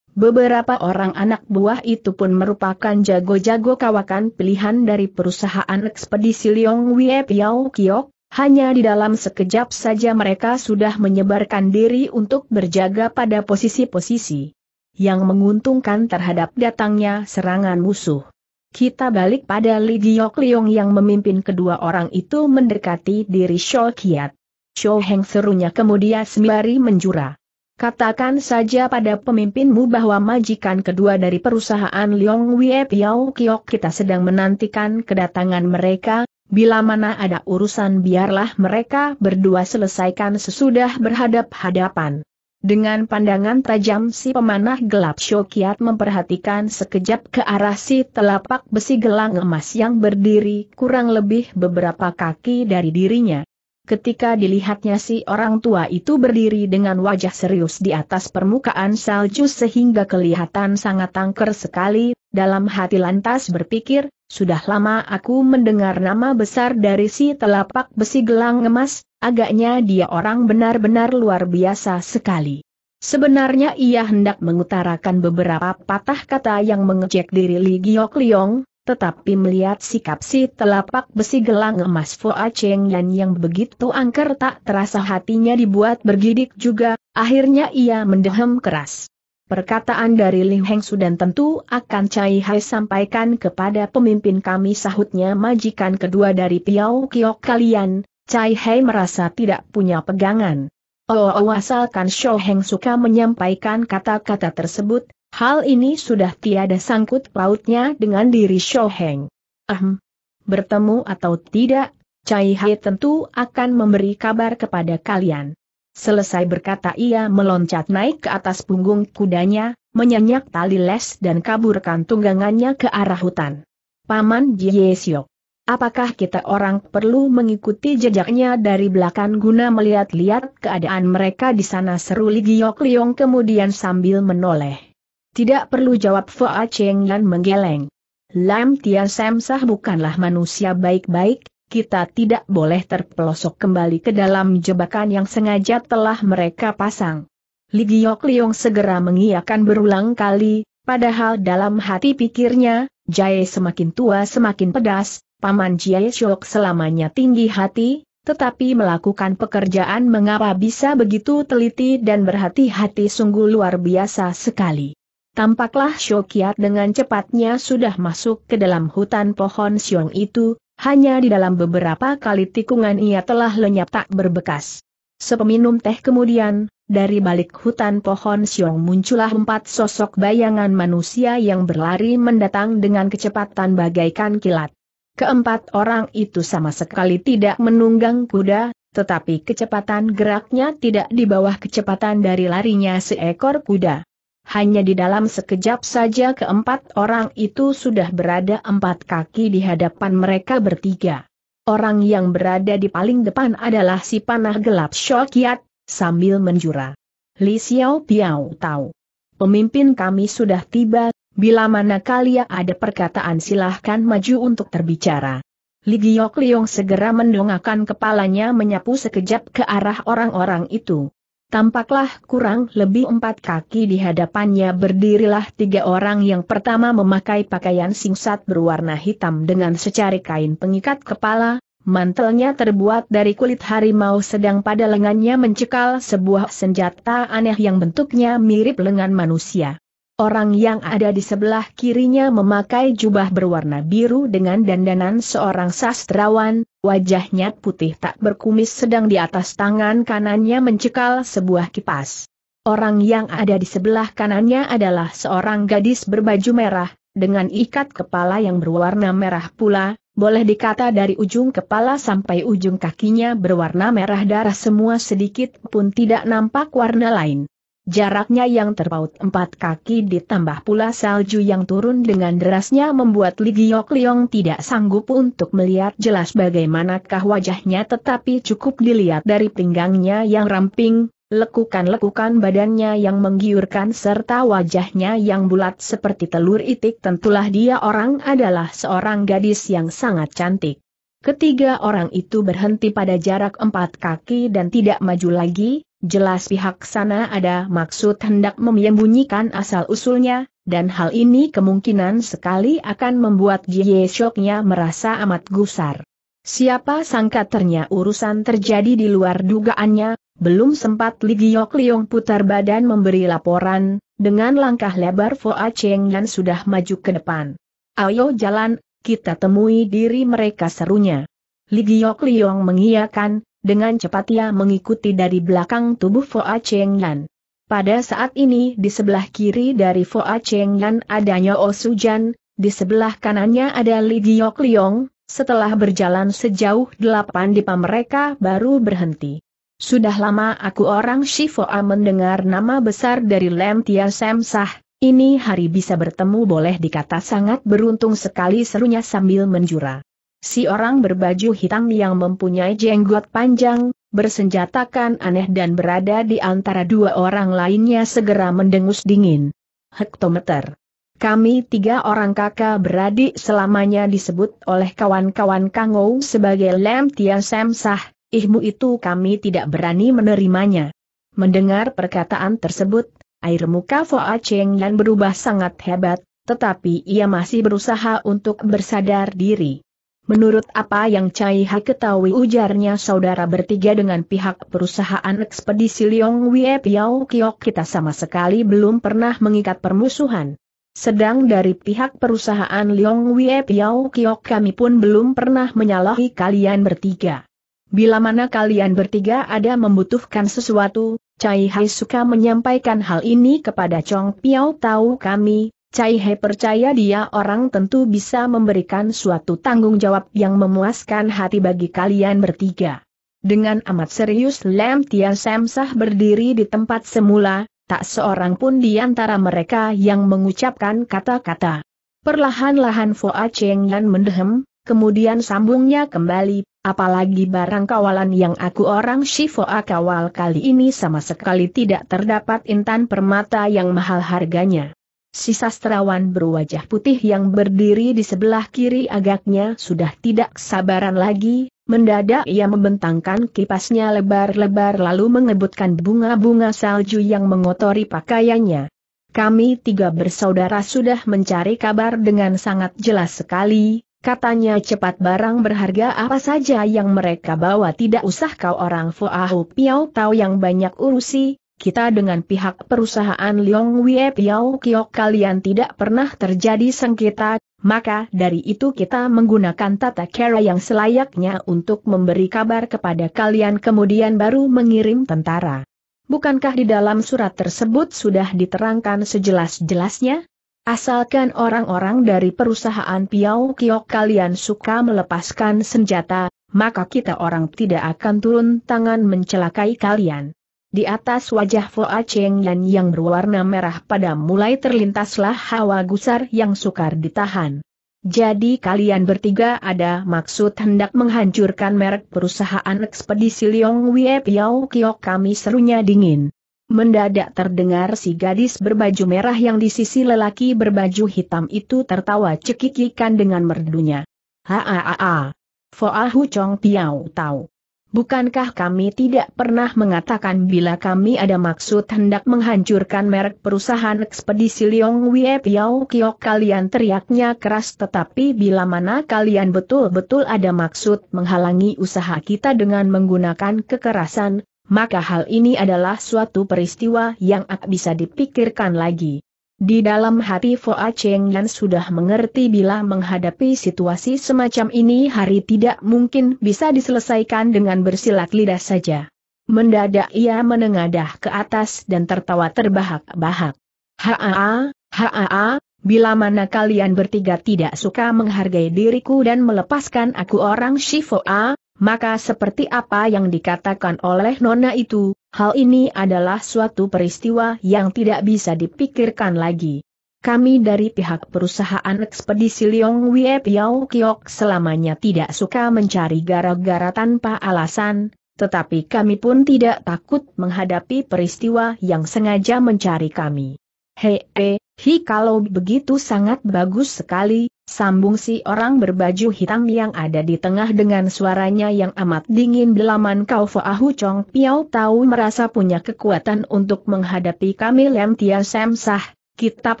Beberapa orang anak buah itu pun merupakan jago-jago kawakan pilihan dari perusahaan ekspedisi Liong Wie Piao Kiok, hanya di dalam sekejap saja mereka sudah menyebarkan diri untuk berjaga pada posisi-posisi yang menguntungkan terhadap datangnya serangan musuh. Kita balik pada Li Giok Liong yang memimpin kedua orang itu mendekati diri Shou Kiat. Shou Heng serunya kemudian sembari menjura. Katakan saja pada pemimpinmu bahwa majikan kedua dari perusahaan Liong Wie Piao Kiok kita sedang menantikan kedatangan mereka, bila mana ada urusan biarlah mereka berdua selesaikan sesudah berhadap-hadapan. Dengan pandangan tajam si pemanah gelap Syokiat memperhatikan sekejap ke arah si telapak besi gelang emas yang berdiri kurang lebih beberapa kaki dari dirinya. Ketika dilihatnya si orang tua itu berdiri dengan wajah serius di atas permukaan salju sehingga kelihatan sangat tangker sekali, dalam hati lantas berpikir, sudah lama aku mendengar nama besar dari si telapak besi gelang emas, agaknya dia orang benar-benar luar biasa sekali. Sebenarnya ia hendak mengutarakan beberapa patah kata yang mengejek diri Li Giok Liong, tetapi melihat sikap si telapak besi gelang emas Fu Cheng Yan yang begitu angker tak terasa hatinya dibuat bergidik juga, akhirnya ia mendehem keras. Perkataan dari Li Heng Sudan tentu akan Cai Hai sampaikan kepada pemimpin kami sahutnya majikan kedua dari Piao Kiok kalian, Cai Hai merasa tidak punya pegangan. Oh, oh asalkan Shou Heng suka menyampaikan kata-kata tersebut, Hal ini sudah tiada sangkut pautnya dengan diri Shouheng. Ahem. Bertemu atau tidak, Cai Hai tentu akan memberi kabar kepada kalian. Selesai berkata ia meloncat naik ke atas punggung kudanya, menyenyak tali les dan kaburkan tunggangannya ke arah hutan. Paman Jie Siok. Apakah kita orang perlu mengikuti jejaknya dari belakang guna melihat-lihat keadaan mereka di sana seru Li Liong kemudian sambil menoleh. Tidak perlu jawab Fa Cheng dan menggeleng. Lam Tia Sam Sah bukanlah manusia baik-baik, kita tidak boleh terpelosok kembali ke dalam jebakan yang sengaja telah mereka pasang. Li Giok Liong segera mengiakan berulang kali, padahal dalam hati pikirnya, Jae semakin tua semakin pedas, Paman Jae Shok selamanya tinggi hati, tetapi melakukan pekerjaan mengapa bisa begitu teliti dan berhati-hati sungguh luar biasa sekali. Tampaklah Syokiat dengan cepatnya sudah masuk ke dalam hutan pohon siung itu, hanya di dalam beberapa kali tikungan ia telah lenyap tak berbekas. Sepeminum teh kemudian, dari balik hutan pohon siung muncullah empat sosok bayangan manusia yang berlari mendatang dengan kecepatan bagaikan kilat. Keempat orang itu sama sekali tidak menunggang kuda, tetapi kecepatan geraknya tidak di bawah kecepatan dari larinya seekor kuda. Hanya di dalam sekejap saja keempat orang itu sudah berada empat kaki di hadapan mereka bertiga. Orang yang berada di paling depan adalah si panah gelap Shokiat, sambil menjura. Li Xiao Piao tahu. Pemimpin kami sudah tiba, bila mana kalian ada perkataan silahkan maju untuk terbicara. Li Giok Liong segera mendongakkan kepalanya menyapu sekejap ke arah orang-orang itu. Tampaklah kurang lebih empat kaki di hadapannya berdirilah tiga orang yang pertama memakai pakaian singsat berwarna hitam dengan secari kain pengikat kepala, mantelnya terbuat dari kulit harimau sedang pada lengannya mencekal sebuah senjata aneh yang bentuknya mirip lengan manusia. Orang yang ada di sebelah kirinya memakai jubah berwarna biru dengan dandanan seorang sastrawan, wajahnya putih tak berkumis sedang di atas tangan kanannya mencekal sebuah kipas. Orang yang ada di sebelah kanannya adalah seorang gadis berbaju merah, dengan ikat kepala yang berwarna merah pula, boleh dikata dari ujung kepala sampai ujung kakinya berwarna merah darah semua sedikit pun tidak nampak warna lain. Jaraknya yang terpaut empat kaki ditambah pula salju yang turun dengan derasnya membuat Li Giok Liong tidak sanggup untuk melihat jelas bagaimanakah wajahnya tetapi cukup dilihat dari pinggangnya yang ramping, lekukan-lekukan badannya yang menggiurkan serta wajahnya yang bulat seperti telur itik tentulah dia orang adalah seorang gadis yang sangat cantik. Ketiga orang itu berhenti pada jarak empat kaki dan tidak maju lagi, Jelas pihak sana ada maksud hendak menyembunyikan asal-usulnya, dan hal ini kemungkinan sekali akan membuat Jie Shoknya merasa amat gusar. Siapa sangka ternyata urusan terjadi di luar dugaannya, belum sempat Li Giok Liong putar badan memberi laporan, dengan langkah lebar Foa Cheng yang sudah maju ke depan. Ayo jalan, kita temui diri mereka serunya. Li Giok Liong mengiyakan, dengan cepat ia mengikuti dari belakang tubuh Foa Cheng Yan. Pada saat ini di sebelah kiri dari Foa Cheng Yan adanya O Jan, di sebelah kanannya ada Li Giok Liong, setelah berjalan sejauh delapan dipa mereka baru berhenti. Sudah lama aku orang A mendengar nama besar dari Lem Tia Sam Sah, ini hari bisa bertemu boleh dikata sangat beruntung sekali serunya sambil menjura. Si orang berbaju hitam yang mempunyai jenggot panjang, bersenjatakan aneh dan berada di antara dua orang lainnya segera mendengus dingin. Hektometer. Kami tiga orang kakak beradik selamanya disebut oleh kawan-kawan Kangou sebagai Lem Tian Samsah, ihmu itu kami tidak berani menerimanya. Mendengar perkataan tersebut, air muka Foa Cheng Yan berubah sangat hebat, tetapi ia masih berusaha untuk bersadar diri. Menurut apa yang Cai Hai ketahui ujarnya saudara bertiga dengan pihak perusahaan ekspedisi Liong Wie Piao Kiok kita sama sekali belum pernah mengikat permusuhan. Sedang dari pihak perusahaan Liong Wie Piao Kiok kami pun belum pernah menyalahi kalian bertiga. Bila mana kalian bertiga ada membutuhkan sesuatu, Cai Hai suka menyampaikan hal ini kepada Chong Piao tahu kami, Cai He percaya dia orang tentu bisa memberikan suatu tanggung jawab yang memuaskan hati bagi kalian bertiga. Dengan amat serius Lam Tian Samsah berdiri di tempat semula, tak seorang pun di antara mereka yang mengucapkan kata-kata. Perlahan-lahan Foa Cheng Yan mendehem, kemudian sambungnya kembali, apalagi barang kawalan yang aku orang Shifoa kawal kali ini sama sekali tidak terdapat intan permata yang mahal harganya. Si sastrawan berwajah putih yang berdiri di sebelah kiri agaknya sudah tidak sabaran lagi, mendadak ia membentangkan kipasnya lebar-lebar lalu mengebutkan bunga-bunga salju yang mengotori pakaiannya. Kami tiga bersaudara sudah mencari kabar dengan sangat jelas sekali, katanya cepat barang berharga apa saja yang mereka bawa tidak usah kau orang Fuahu Piau tahu yang banyak urusi, kita dengan pihak perusahaan Liong Wie Piao Kiok kalian tidak pernah terjadi sengketa, maka dari itu kita menggunakan tata cara yang selayaknya untuk memberi kabar kepada kalian kemudian baru mengirim tentara. Bukankah di dalam surat tersebut sudah diterangkan sejelas-jelasnya? Asalkan orang-orang dari perusahaan Piao Kiok kalian suka melepaskan senjata, maka kita orang tidak akan turun tangan mencelakai kalian. Di atas wajah Foa Cheng Yan yang berwarna merah pada mulai terlintaslah hawa gusar yang sukar ditahan. Jadi kalian bertiga ada maksud hendak menghancurkan merek perusahaan ekspedisi Liong Wie Piao Kiok kami serunya dingin. Mendadak terdengar si gadis berbaju merah yang di sisi lelaki berbaju hitam itu tertawa cekikikan dengan merdunya. Haa. Foa Hu Chong Piao tahu. Bukankah kami tidak pernah mengatakan bila kami ada maksud hendak menghancurkan merek perusahaan ekspedisi Liong Wie Piao Kiok kalian teriaknya keras tetapi bila mana kalian betul-betul ada maksud menghalangi usaha kita dengan menggunakan kekerasan, maka hal ini adalah suatu peristiwa yang tak bisa dipikirkan lagi. Di dalam hati Foa Cheng Yan sudah mengerti bila menghadapi situasi semacam ini hari tidak mungkin bisa diselesaikan dengan bersilat lidah saja. Mendadak ia menengadah ke atas dan tertawa terbahak-bahak. Haa, haa, bila mana kalian bertiga tidak suka menghargai diriku dan melepaskan aku orang Shifoa, maka seperti apa yang dikatakan oleh Nona itu, Hal ini adalah suatu peristiwa yang tidak bisa dipikirkan lagi. Kami dari pihak perusahaan ekspedisi Leong Wie Piao Kiok selamanya tidak suka mencari gara-gara tanpa alasan, tetapi kami pun tidak takut menghadapi peristiwa yang sengaja mencari kami. Hei, hei, hi kalau begitu sangat bagus sekali, Sambung si orang berbaju hitam yang ada di tengah dengan suaranya yang amat dingin belaman kau Ahu Chong Piao tahu merasa punya kekuatan untuk menghadapi kami Lem Tia Sam Sah, kita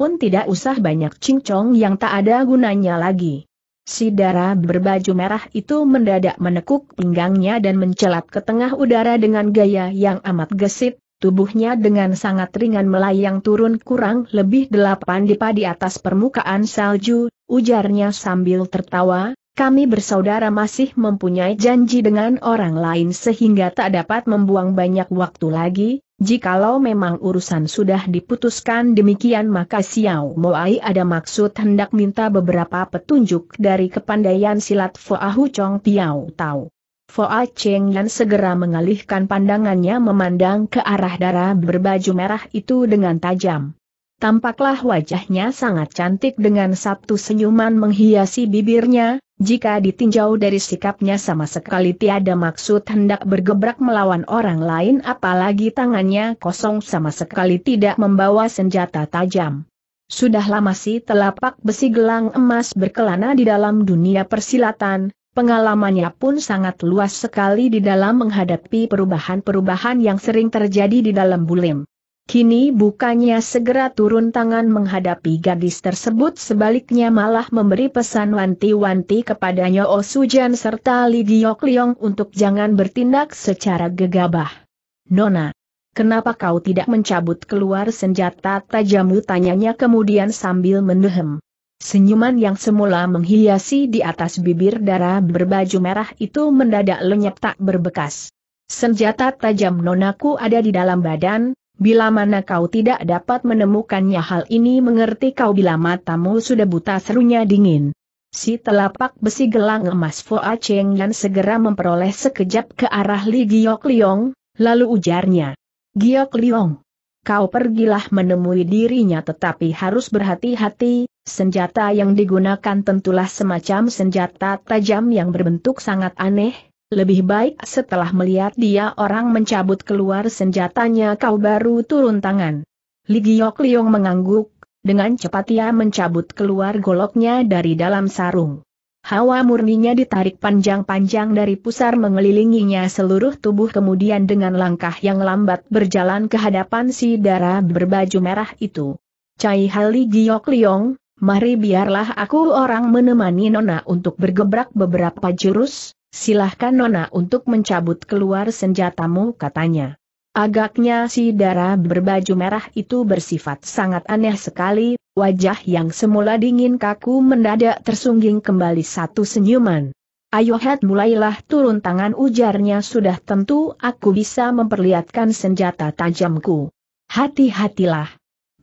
pun tidak usah banyak cincong yang tak ada gunanya lagi. Si darah berbaju merah itu mendadak menekuk pinggangnya dan mencelat ke tengah udara dengan gaya yang amat gesit, tubuhnya dengan sangat ringan melayang turun kurang lebih delapan dipa di atas permukaan salju, ujarnya sambil tertawa, kami bersaudara masih mempunyai janji dengan orang lain sehingga tak dapat membuang banyak waktu lagi, jikalau memang urusan sudah diputuskan demikian maka Xiao Moai ada maksud hendak minta beberapa petunjuk dari kepandaian silat Fuahu Chong Piao Tau. Foa Cheng Yan segera mengalihkan pandangannya memandang ke arah darah berbaju merah itu dengan tajam. Tampaklah wajahnya sangat cantik dengan satu senyuman menghiasi bibirnya, jika ditinjau dari sikapnya sama sekali tiada maksud hendak bergebrak melawan orang lain apalagi tangannya kosong sama sekali tidak membawa senjata tajam. Sudah lama si telapak besi gelang emas berkelana di dalam dunia persilatan, Pengalamannya pun sangat luas sekali di dalam menghadapi perubahan-perubahan yang sering terjadi di dalam bulim. Kini bukannya segera turun tangan menghadapi gadis tersebut sebaliknya malah memberi pesan wanti-wanti kepadanya O Sujan serta Li Giok Liong untuk jangan bertindak secara gegabah. Nona, kenapa kau tidak mencabut keluar senjata tajammu tanyanya kemudian sambil menuhem. Senyuman yang semula menghiasi di atas bibir darah berbaju merah itu mendadak lenyap tak berbekas. Senjata tajam nonaku ada di dalam badan, bila mana kau tidak dapat menemukannya hal ini mengerti kau bila matamu sudah buta serunya dingin. Si telapak besi gelang emas Foa Cheng dan segera memperoleh sekejap ke arah Li Giok Liong, lalu ujarnya. Giok Liong, kau pergilah menemui dirinya tetapi harus berhati-hati, senjata yang digunakan tentulah semacam senjata tajam yang berbentuk sangat aneh, lebih baik setelah melihat dia orang mencabut keluar senjatanya kau baru turun tangan. Ligiok Liong mengangguk, dengan cepat ia mencabut keluar goloknya dari dalam sarung. Hawa murninya ditarik panjang-panjang dari pusar mengelilinginya seluruh tubuh kemudian dengan langkah yang lambat berjalan ke hadapan si darah berbaju merah itu. Cai Hali Giok Liong, mari biarlah aku orang menemani Nona untuk bergebrak beberapa jurus, silahkan Nona untuk mencabut keluar senjatamu katanya. Agaknya si darah berbaju merah itu bersifat sangat aneh sekali, wajah yang semula dingin kaku mendadak tersungging kembali satu senyuman. Ayo head mulailah turun tangan ujarnya sudah tentu aku bisa memperlihatkan senjata tajamku. Hati-hatilah.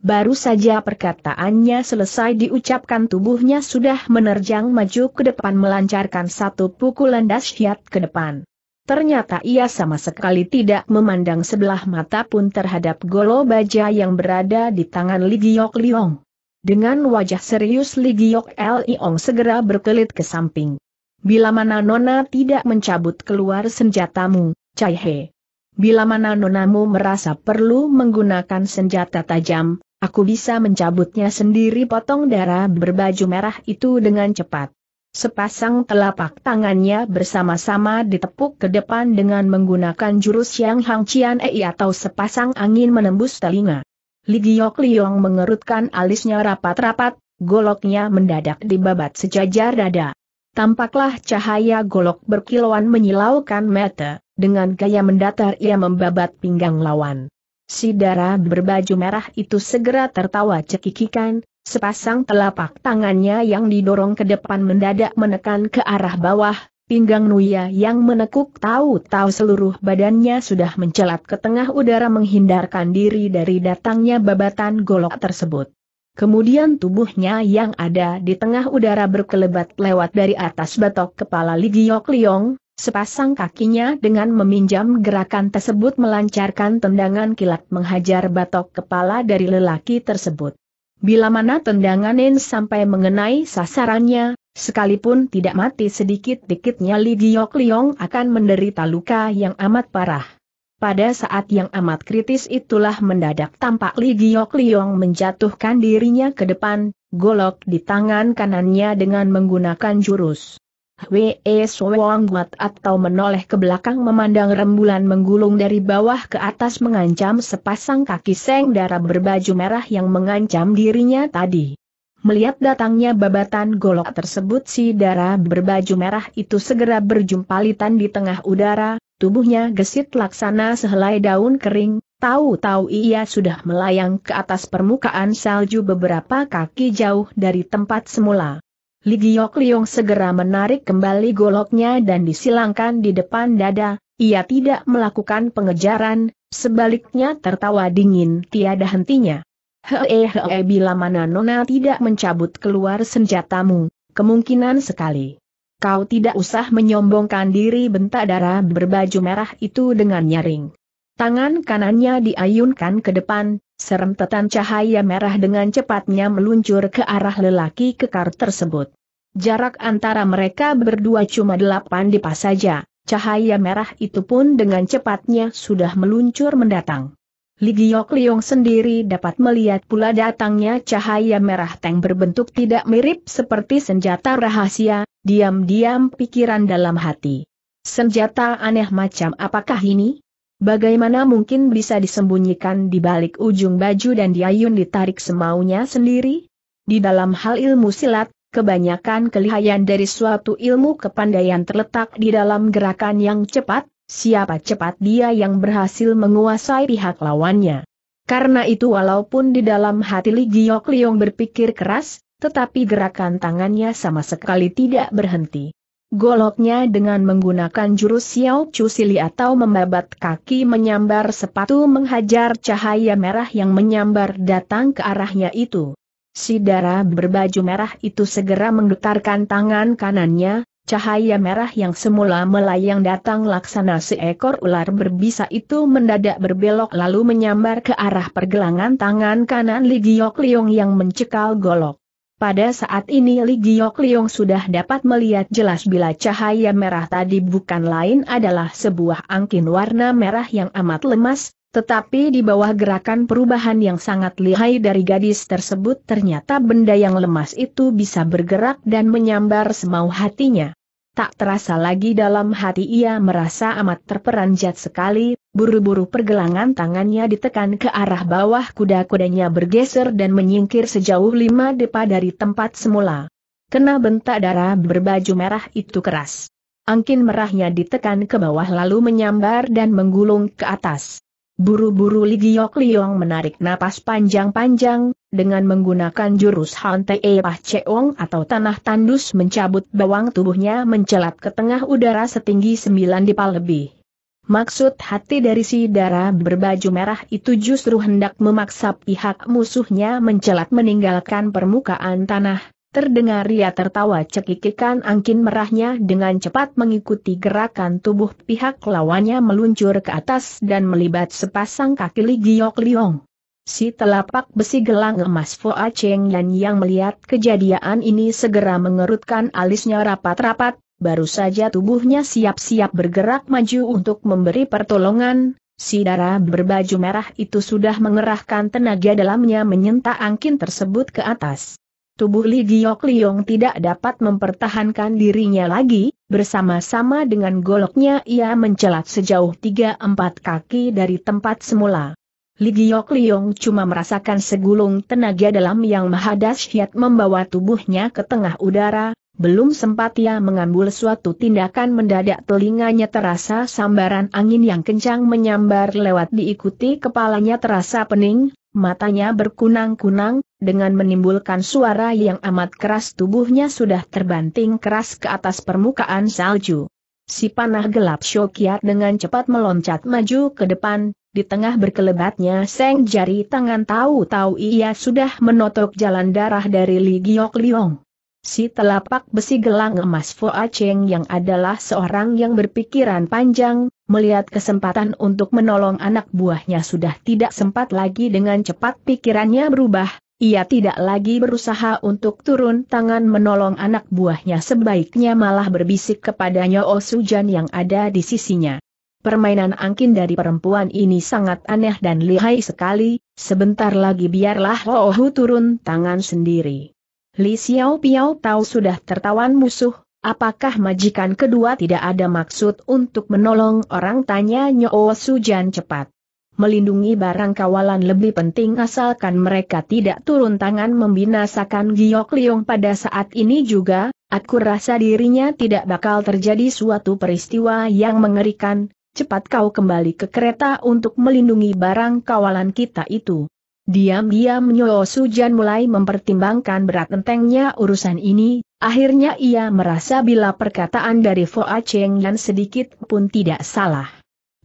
Baru saja perkataannya selesai diucapkan tubuhnya sudah menerjang maju ke depan melancarkan satu pukulan dahsyat ke depan. Ternyata ia sama sekali tidak memandang sebelah mata pun terhadap golo baja yang berada di tangan Ligiok Liong. Dengan wajah serius Ligiok Liong segera berkelit ke samping. Bila mana Nona tidak mencabut keluar senjatamu, Cai He. Bila mana nonamu merasa perlu menggunakan senjata tajam, aku bisa mencabutnya sendiri potong darah berbaju merah itu dengan cepat. Sepasang telapak tangannya bersama-sama ditepuk ke depan dengan menggunakan jurus yang Hang Chian Ei atau sepasang angin menembus telinga. Li Giok Liong mengerutkan alisnya rapat-rapat, goloknya mendadak dibabat sejajar dada. Tampaklah cahaya golok berkilauan menyilaukan mata, dengan gaya mendatar ia membabat pinggang lawan. Si darah berbaju merah itu segera tertawa cekikikan, Sepasang telapak tangannya yang didorong ke depan mendadak menekan ke arah bawah, pinggang Nuya yang menekuk tahu-tahu seluruh badannya sudah mencelat ke tengah udara menghindarkan diri dari datangnya babatan golok tersebut. Kemudian tubuhnya yang ada di tengah udara berkelebat lewat dari atas batok kepala Ligiok Liong, sepasang kakinya dengan meminjam gerakan tersebut melancarkan tendangan kilat menghajar batok kepala dari lelaki tersebut. Bila mana tendangan sampai mengenai sasarannya, sekalipun tidak mati sedikit-dikitnya Li Giok Liong akan menderita luka yang amat parah. Pada saat yang amat kritis itulah mendadak tampak Li Giok Liong menjatuhkan dirinya ke depan, golok di tangan kanannya dengan menggunakan jurus. Hwe Soong buat atau menoleh ke belakang memandang rembulan menggulung dari bawah ke atas mengancam sepasang kaki seng darah berbaju merah yang mengancam dirinya tadi. Melihat datangnya babatan golok tersebut si darah berbaju merah itu segera berjumpalitan di tengah udara, tubuhnya gesit laksana sehelai daun kering, tahu-tahu ia sudah melayang ke atas permukaan salju beberapa kaki jauh dari tempat semula. Ligiok Liong segera menarik kembali goloknya dan disilangkan di depan dada, ia tidak melakukan pengejaran, sebaliknya tertawa dingin tiada hentinya. Hee hee bila mana Nona tidak mencabut keluar senjatamu, kemungkinan sekali. Kau tidak usah menyombongkan diri bentak darah berbaju merah itu dengan nyaring. Tangan kanannya diayunkan ke depan, Serempetan cahaya merah dengan cepatnya meluncur ke arah lelaki kekar tersebut. Jarak antara mereka berdua cuma delapan dipas saja, cahaya merah itu pun dengan cepatnya sudah meluncur mendatang. Ligiok Liong sendiri dapat melihat pula datangnya cahaya merah tank berbentuk tidak mirip seperti senjata rahasia, diam-diam pikiran dalam hati. Senjata aneh macam apakah ini? Bagaimana mungkin bisa disembunyikan di balik ujung baju dan diayun ditarik semaunya sendiri? Di dalam hal ilmu silat, kebanyakan kelihayan dari suatu ilmu kepandaian terletak di dalam gerakan yang cepat, siapa cepat dia yang berhasil menguasai pihak lawannya. Karena itu walaupun di dalam hati Li Giok Liong berpikir keras, tetapi gerakan tangannya sama sekali tidak berhenti. Goloknya dengan menggunakan jurus Xiao Chu Sili atau membabat kaki menyambar sepatu menghajar cahaya merah yang menyambar datang ke arahnya itu. Si darah berbaju merah itu segera menggetarkan tangan kanannya, Cahaya merah yang semula melayang datang laksana seekor ular berbisa itu mendadak berbelok lalu menyambar ke arah pergelangan tangan kanan Ligiok Liong yang mencekal golok. Pada saat ini Li Giok Liong sudah dapat melihat jelas bila cahaya merah tadi bukan lain adalah sebuah angkin warna merah yang amat lemas, tetapi di bawah gerakan perubahan yang sangat lihai dari gadis tersebut ternyata benda yang lemas itu bisa bergerak dan menyambar semau hatinya. Tak terasa lagi dalam hati ia merasa amat terperanjat sekali, buru-buru pergelangan tangannya ditekan ke arah bawah kuda-kudanya bergeser dan menyingkir sejauh lima depa dari tempat semula. Kena bentak darah berbaju merah itu keras. Angkin merahnya ditekan ke bawah lalu menyambar dan menggulung ke atas. Buru-buru Li Giok menarik napas panjang-panjang, dengan menggunakan jurus Han Te e Pah Cheong atau tanah tandus mencabut bawang tubuhnya mencelat ke tengah udara setinggi sembilan dipal lebih. Maksud hati dari si darah berbaju merah itu justru hendak memaksa pihak musuhnya mencelat meninggalkan permukaan tanah, Terdengar ia tertawa cekikikan angkin merahnya dengan cepat mengikuti gerakan tubuh pihak lawannya meluncur ke atas dan melibat sepasang kaki Li Giok Liong. Si telapak besi gelang emas Foa Cheng Yan yang melihat kejadian ini segera mengerutkan alisnya rapat-rapat, baru saja tubuhnya siap-siap bergerak maju untuk memberi pertolongan, si darah berbaju merah itu sudah mengerahkan tenaga dalamnya menyentak angkin tersebut ke atas tubuh Li Giok Liong tidak dapat mempertahankan dirinya lagi, bersama-sama dengan goloknya ia mencelat sejauh 3-4 kaki dari tempat semula. Li Giok Liong cuma merasakan segulung tenaga dalam yang maha dahsyat membawa tubuhnya ke tengah udara, belum sempat ia mengambil suatu tindakan mendadak telinganya terasa sambaran angin yang kencang menyambar lewat diikuti kepalanya terasa pening, matanya berkunang-kunang, dengan menimbulkan suara yang amat keras tubuhnya sudah terbanting keras ke atas permukaan salju. Si panah gelap Shokiat dengan cepat meloncat maju ke depan, di tengah berkelebatnya seng jari tangan tahu-tahu ia sudah menotok jalan darah dari Li Giok Liong. Si telapak besi gelang emas Foa Cheng yang adalah seorang yang berpikiran panjang, melihat kesempatan untuk menolong anak buahnya sudah tidak sempat lagi dengan cepat pikirannya berubah, ia tidak lagi berusaha untuk turun tangan menolong anak buahnya sebaiknya malah berbisik kepadanya Osujan yang ada di sisinya. Permainan angkin dari perempuan ini sangat aneh dan lihai sekali, sebentar lagi biarlah Oh Hu turun tangan sendiri. Li Xiao Piao tahu sudah tertawan musuh, Apakah majikan kedua tidak ada maksud untuk menolong orang tanya Nyo Sujan cepat. Melindungi barang kawalan lebih penting asalkan mereka tidak turun tangan membinasakan Giok Liong pada saat ini juga, aku rasa dirinya tidak bakal terjadi suatu peristiwa yang mengerikan, cepat kau kembali ke kereta untuk melindungi barang kawalan kita itu. Diam-diam Nyo Sujan mulai mempertimbangkan berat entengnya urusan ini, Akhirnya ia merasa bila perkataan dari A Cheng yang sedikit pun tidak salah.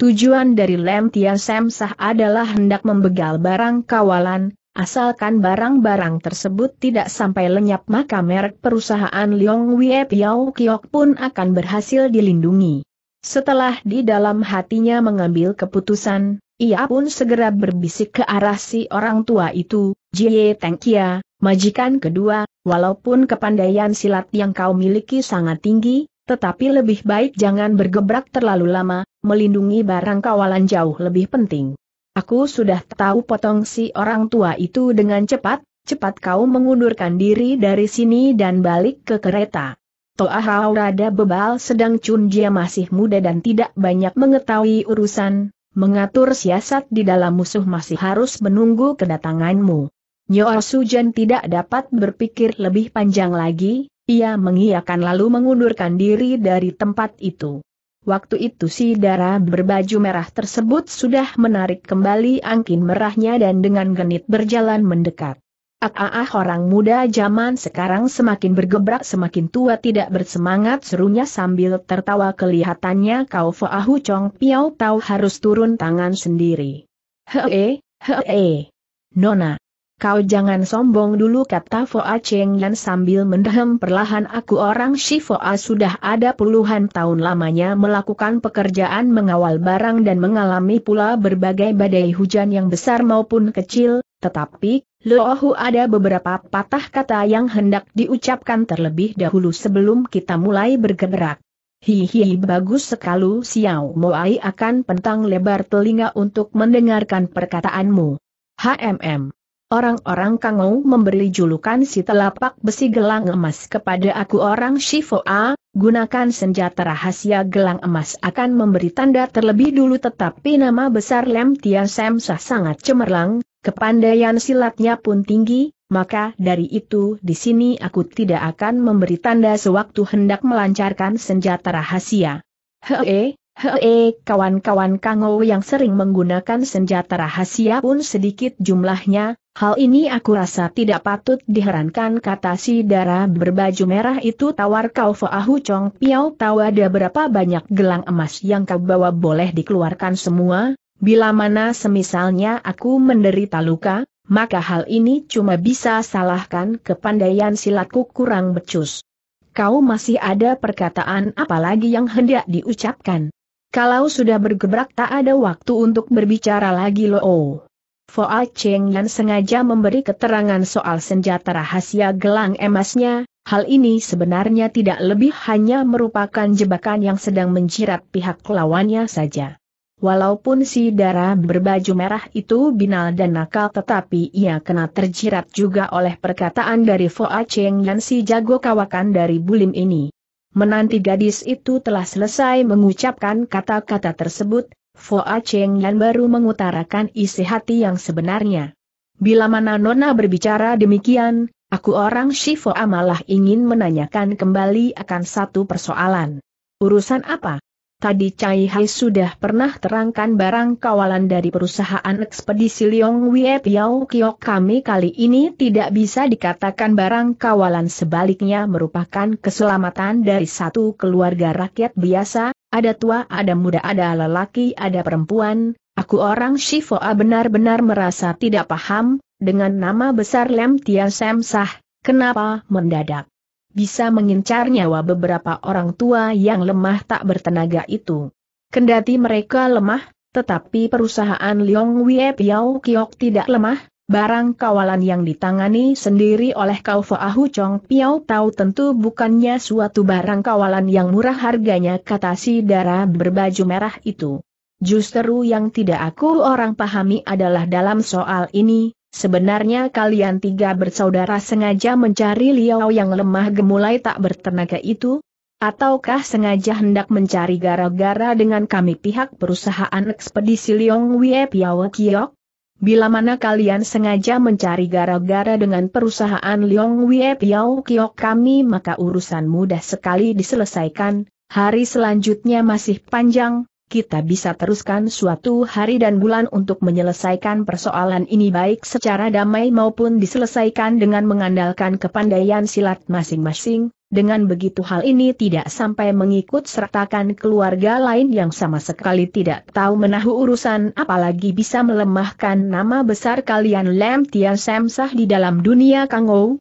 Tujuan dari Lem Tian Semsah adalah hendak membegal barang kawalan, asalkan barang-barang tersebut tidak sampai lenyap maka merek perusahaan Leong Wie Piao Kiok pun akan berhasil dilindungi. Setelah di dalam hatinya mengambil keputusan, ia pun segera berbisik ke arah si orang tua itu, Jie Teng Kia, majikan kedua, walaupun kepandaian silat yang kau miliki sangat tinggi, tetapi lebih baik jangan bergebrak terlalu lama, melindungi barang kawalan jauh lebih penting. Aku sudah tahu potong si orang tua itu dengan cepat, cepat kau mengundurkan diri dari sini dan balik ke kereta. Toa Hao rada bebal sedang Chun Jia masih muda dan tidak banyak mengetahui urusan, Mengatur siasat di dalam musuh masih harus menunggu kedatanganmu. Nyoa Sujen tidak dapat berpikir lebih panjang lagi, ia mengiyakan lalu mengundurkan diri dari tempat itu. Waktu itu si darah berbaju merah tersebut sudah menarik kembali angkin merahnya dan dengan genit berjalan mendekat. Ah, orang muda zaman sekarang semakin bergebrak semakin tua tidak bersemangat serunya sambil tertawa kelihatannya kau Foahu Chong Piao Tau harus turun tangan sendiri. Hee, hee. Nona. Kau jangan sombong dulu kata Foa Cheng Yan sambil mendehem perlahan aku orang si Foa sudah ada puluhan tahun lamanya melakukan pekerjaan mengawal barang dan mengalami pula berbagai badai hujan yang besar maupun kecil, tetapi Lohu ada beberapa patah kata yang hendak diucapkan terlebih dahulu sebelum kita mulai bergerak. Hihi bagus sekali Xiao Moai akan pentang lebar telinga untuk mendengarkan perkataanmu. HMM. Orang-orang Kangou memberi julukan si telapak besi gelang emas kepada aku orang Shifoa, gunakan senjata rahasia gelang emas akan memberi tanda terlebih dulu tetapi nama besar Lem Tiasem sangat cemerlang, Kepandaian silatnya pun tinggi, maka dari itu di sini aku tidak akan memberi tanda sewaktu hendak melancarkan senjata rahasia. Hee, hee, kawan-kawan Kango yang sering menggunakan senjata rahasia pun sedikit jumlahnya, hal ini aku rasa tidak patut diherankan kata si darah berbaju merah itu tawar kau Foahu Chong Piao tawa ada berapa banyak gelang emas yang kau bawa boleh dikeluarkan semua, Bila mana semisalnya aku menderita luka, maka hal ini cuma bisa salahkan kepandaian silatku kurang becus. Kau masih ada perkataan apalagi yang hendak diucapkan. Kalau sudah bergebrak tak ada waktu untuk berbicara lagi loh. Foa Cheng Yan sengaja memberi keterangan soal senjata rahasia gelang emasnya, hal ini sebenarnya tidak lebih hanya merupakan jebakan yang sedang menjirat pihak lawannya saja. Walaupun si darah berbaju merah itu binal dan nakal tetapi ia kena terjirat juga oleh perkataan dari Foa Cheng dan si jago kawakan dari bulim ini. Menanti gadis itu telah selesai mengucapkan kata-kata tersebut, Foa Cheng dan baru mengutarakan isi hati yang sebenarnya. Bila mana Nona berbicara demikian, aku orang Shifo malah ingin menanyakan kembali akan satu persoalan. Urusan apa? Tadi Cai Hai sudah pernah terangkan barang kawalan dari perusahaan ekspedisi Liong Wie Piao Kiok kami kali ini tidak bisa dikatakan barang kawalan sebaliknya merupakan keselamatan dari satu keluarga rakyat biasa, ada tua ada muda ada lelaki ada perempuan, aku orang Shifoa benar-benar merasa tidak paham, dengan nama besar Lem Tia Sam Sah, kenapa mendadak? bisa mengincar nyawa beberapa orang tua yang lemah tak bertenaga itu. Kendati mereka lemah, tetapi perusahaan Liong Wei Piao Kiok tidak lemah, Barang kawalan yang ditangani sendiri oleh Kau Ahu Chong Piao tahu tentu bukannya suatu barang kawalan yang murah harganya kata si darah berbaju merah itu. Justru yang tidak aku orang pahami adalah dalam soal ini, Sebenarnya kalian tiga bersaudara sengaja mencari Liao yang lemah gemulai tak bertenaga itu? Ataukah sengaja hendak mencari gara-gara dengan kami pihak perusahaan ekspedisi Liong Wie Piawe Kiok? Bila mana kalian sengaja mencari gara-gara dengan perusahaan Liong Wie Piawe Kiok kami maka urusan mudah sekali diselesaikan, hari selanjutnya masih panjang, kita bisa teruskan suatu hari dan bulan untuk menyelesaikan persoalan ini baik secara damai maupun diselesaikan dengan mengandalkan kepandaian silat masing-masing, dengan begitu hal ini tidak sampai mengikut sertakan keluarga lain yang sama sekali tidak tahu menahu urusan apalagi bisa melemahkan nama besar kalian Lem Tian Sah di dalam dunia Kangou,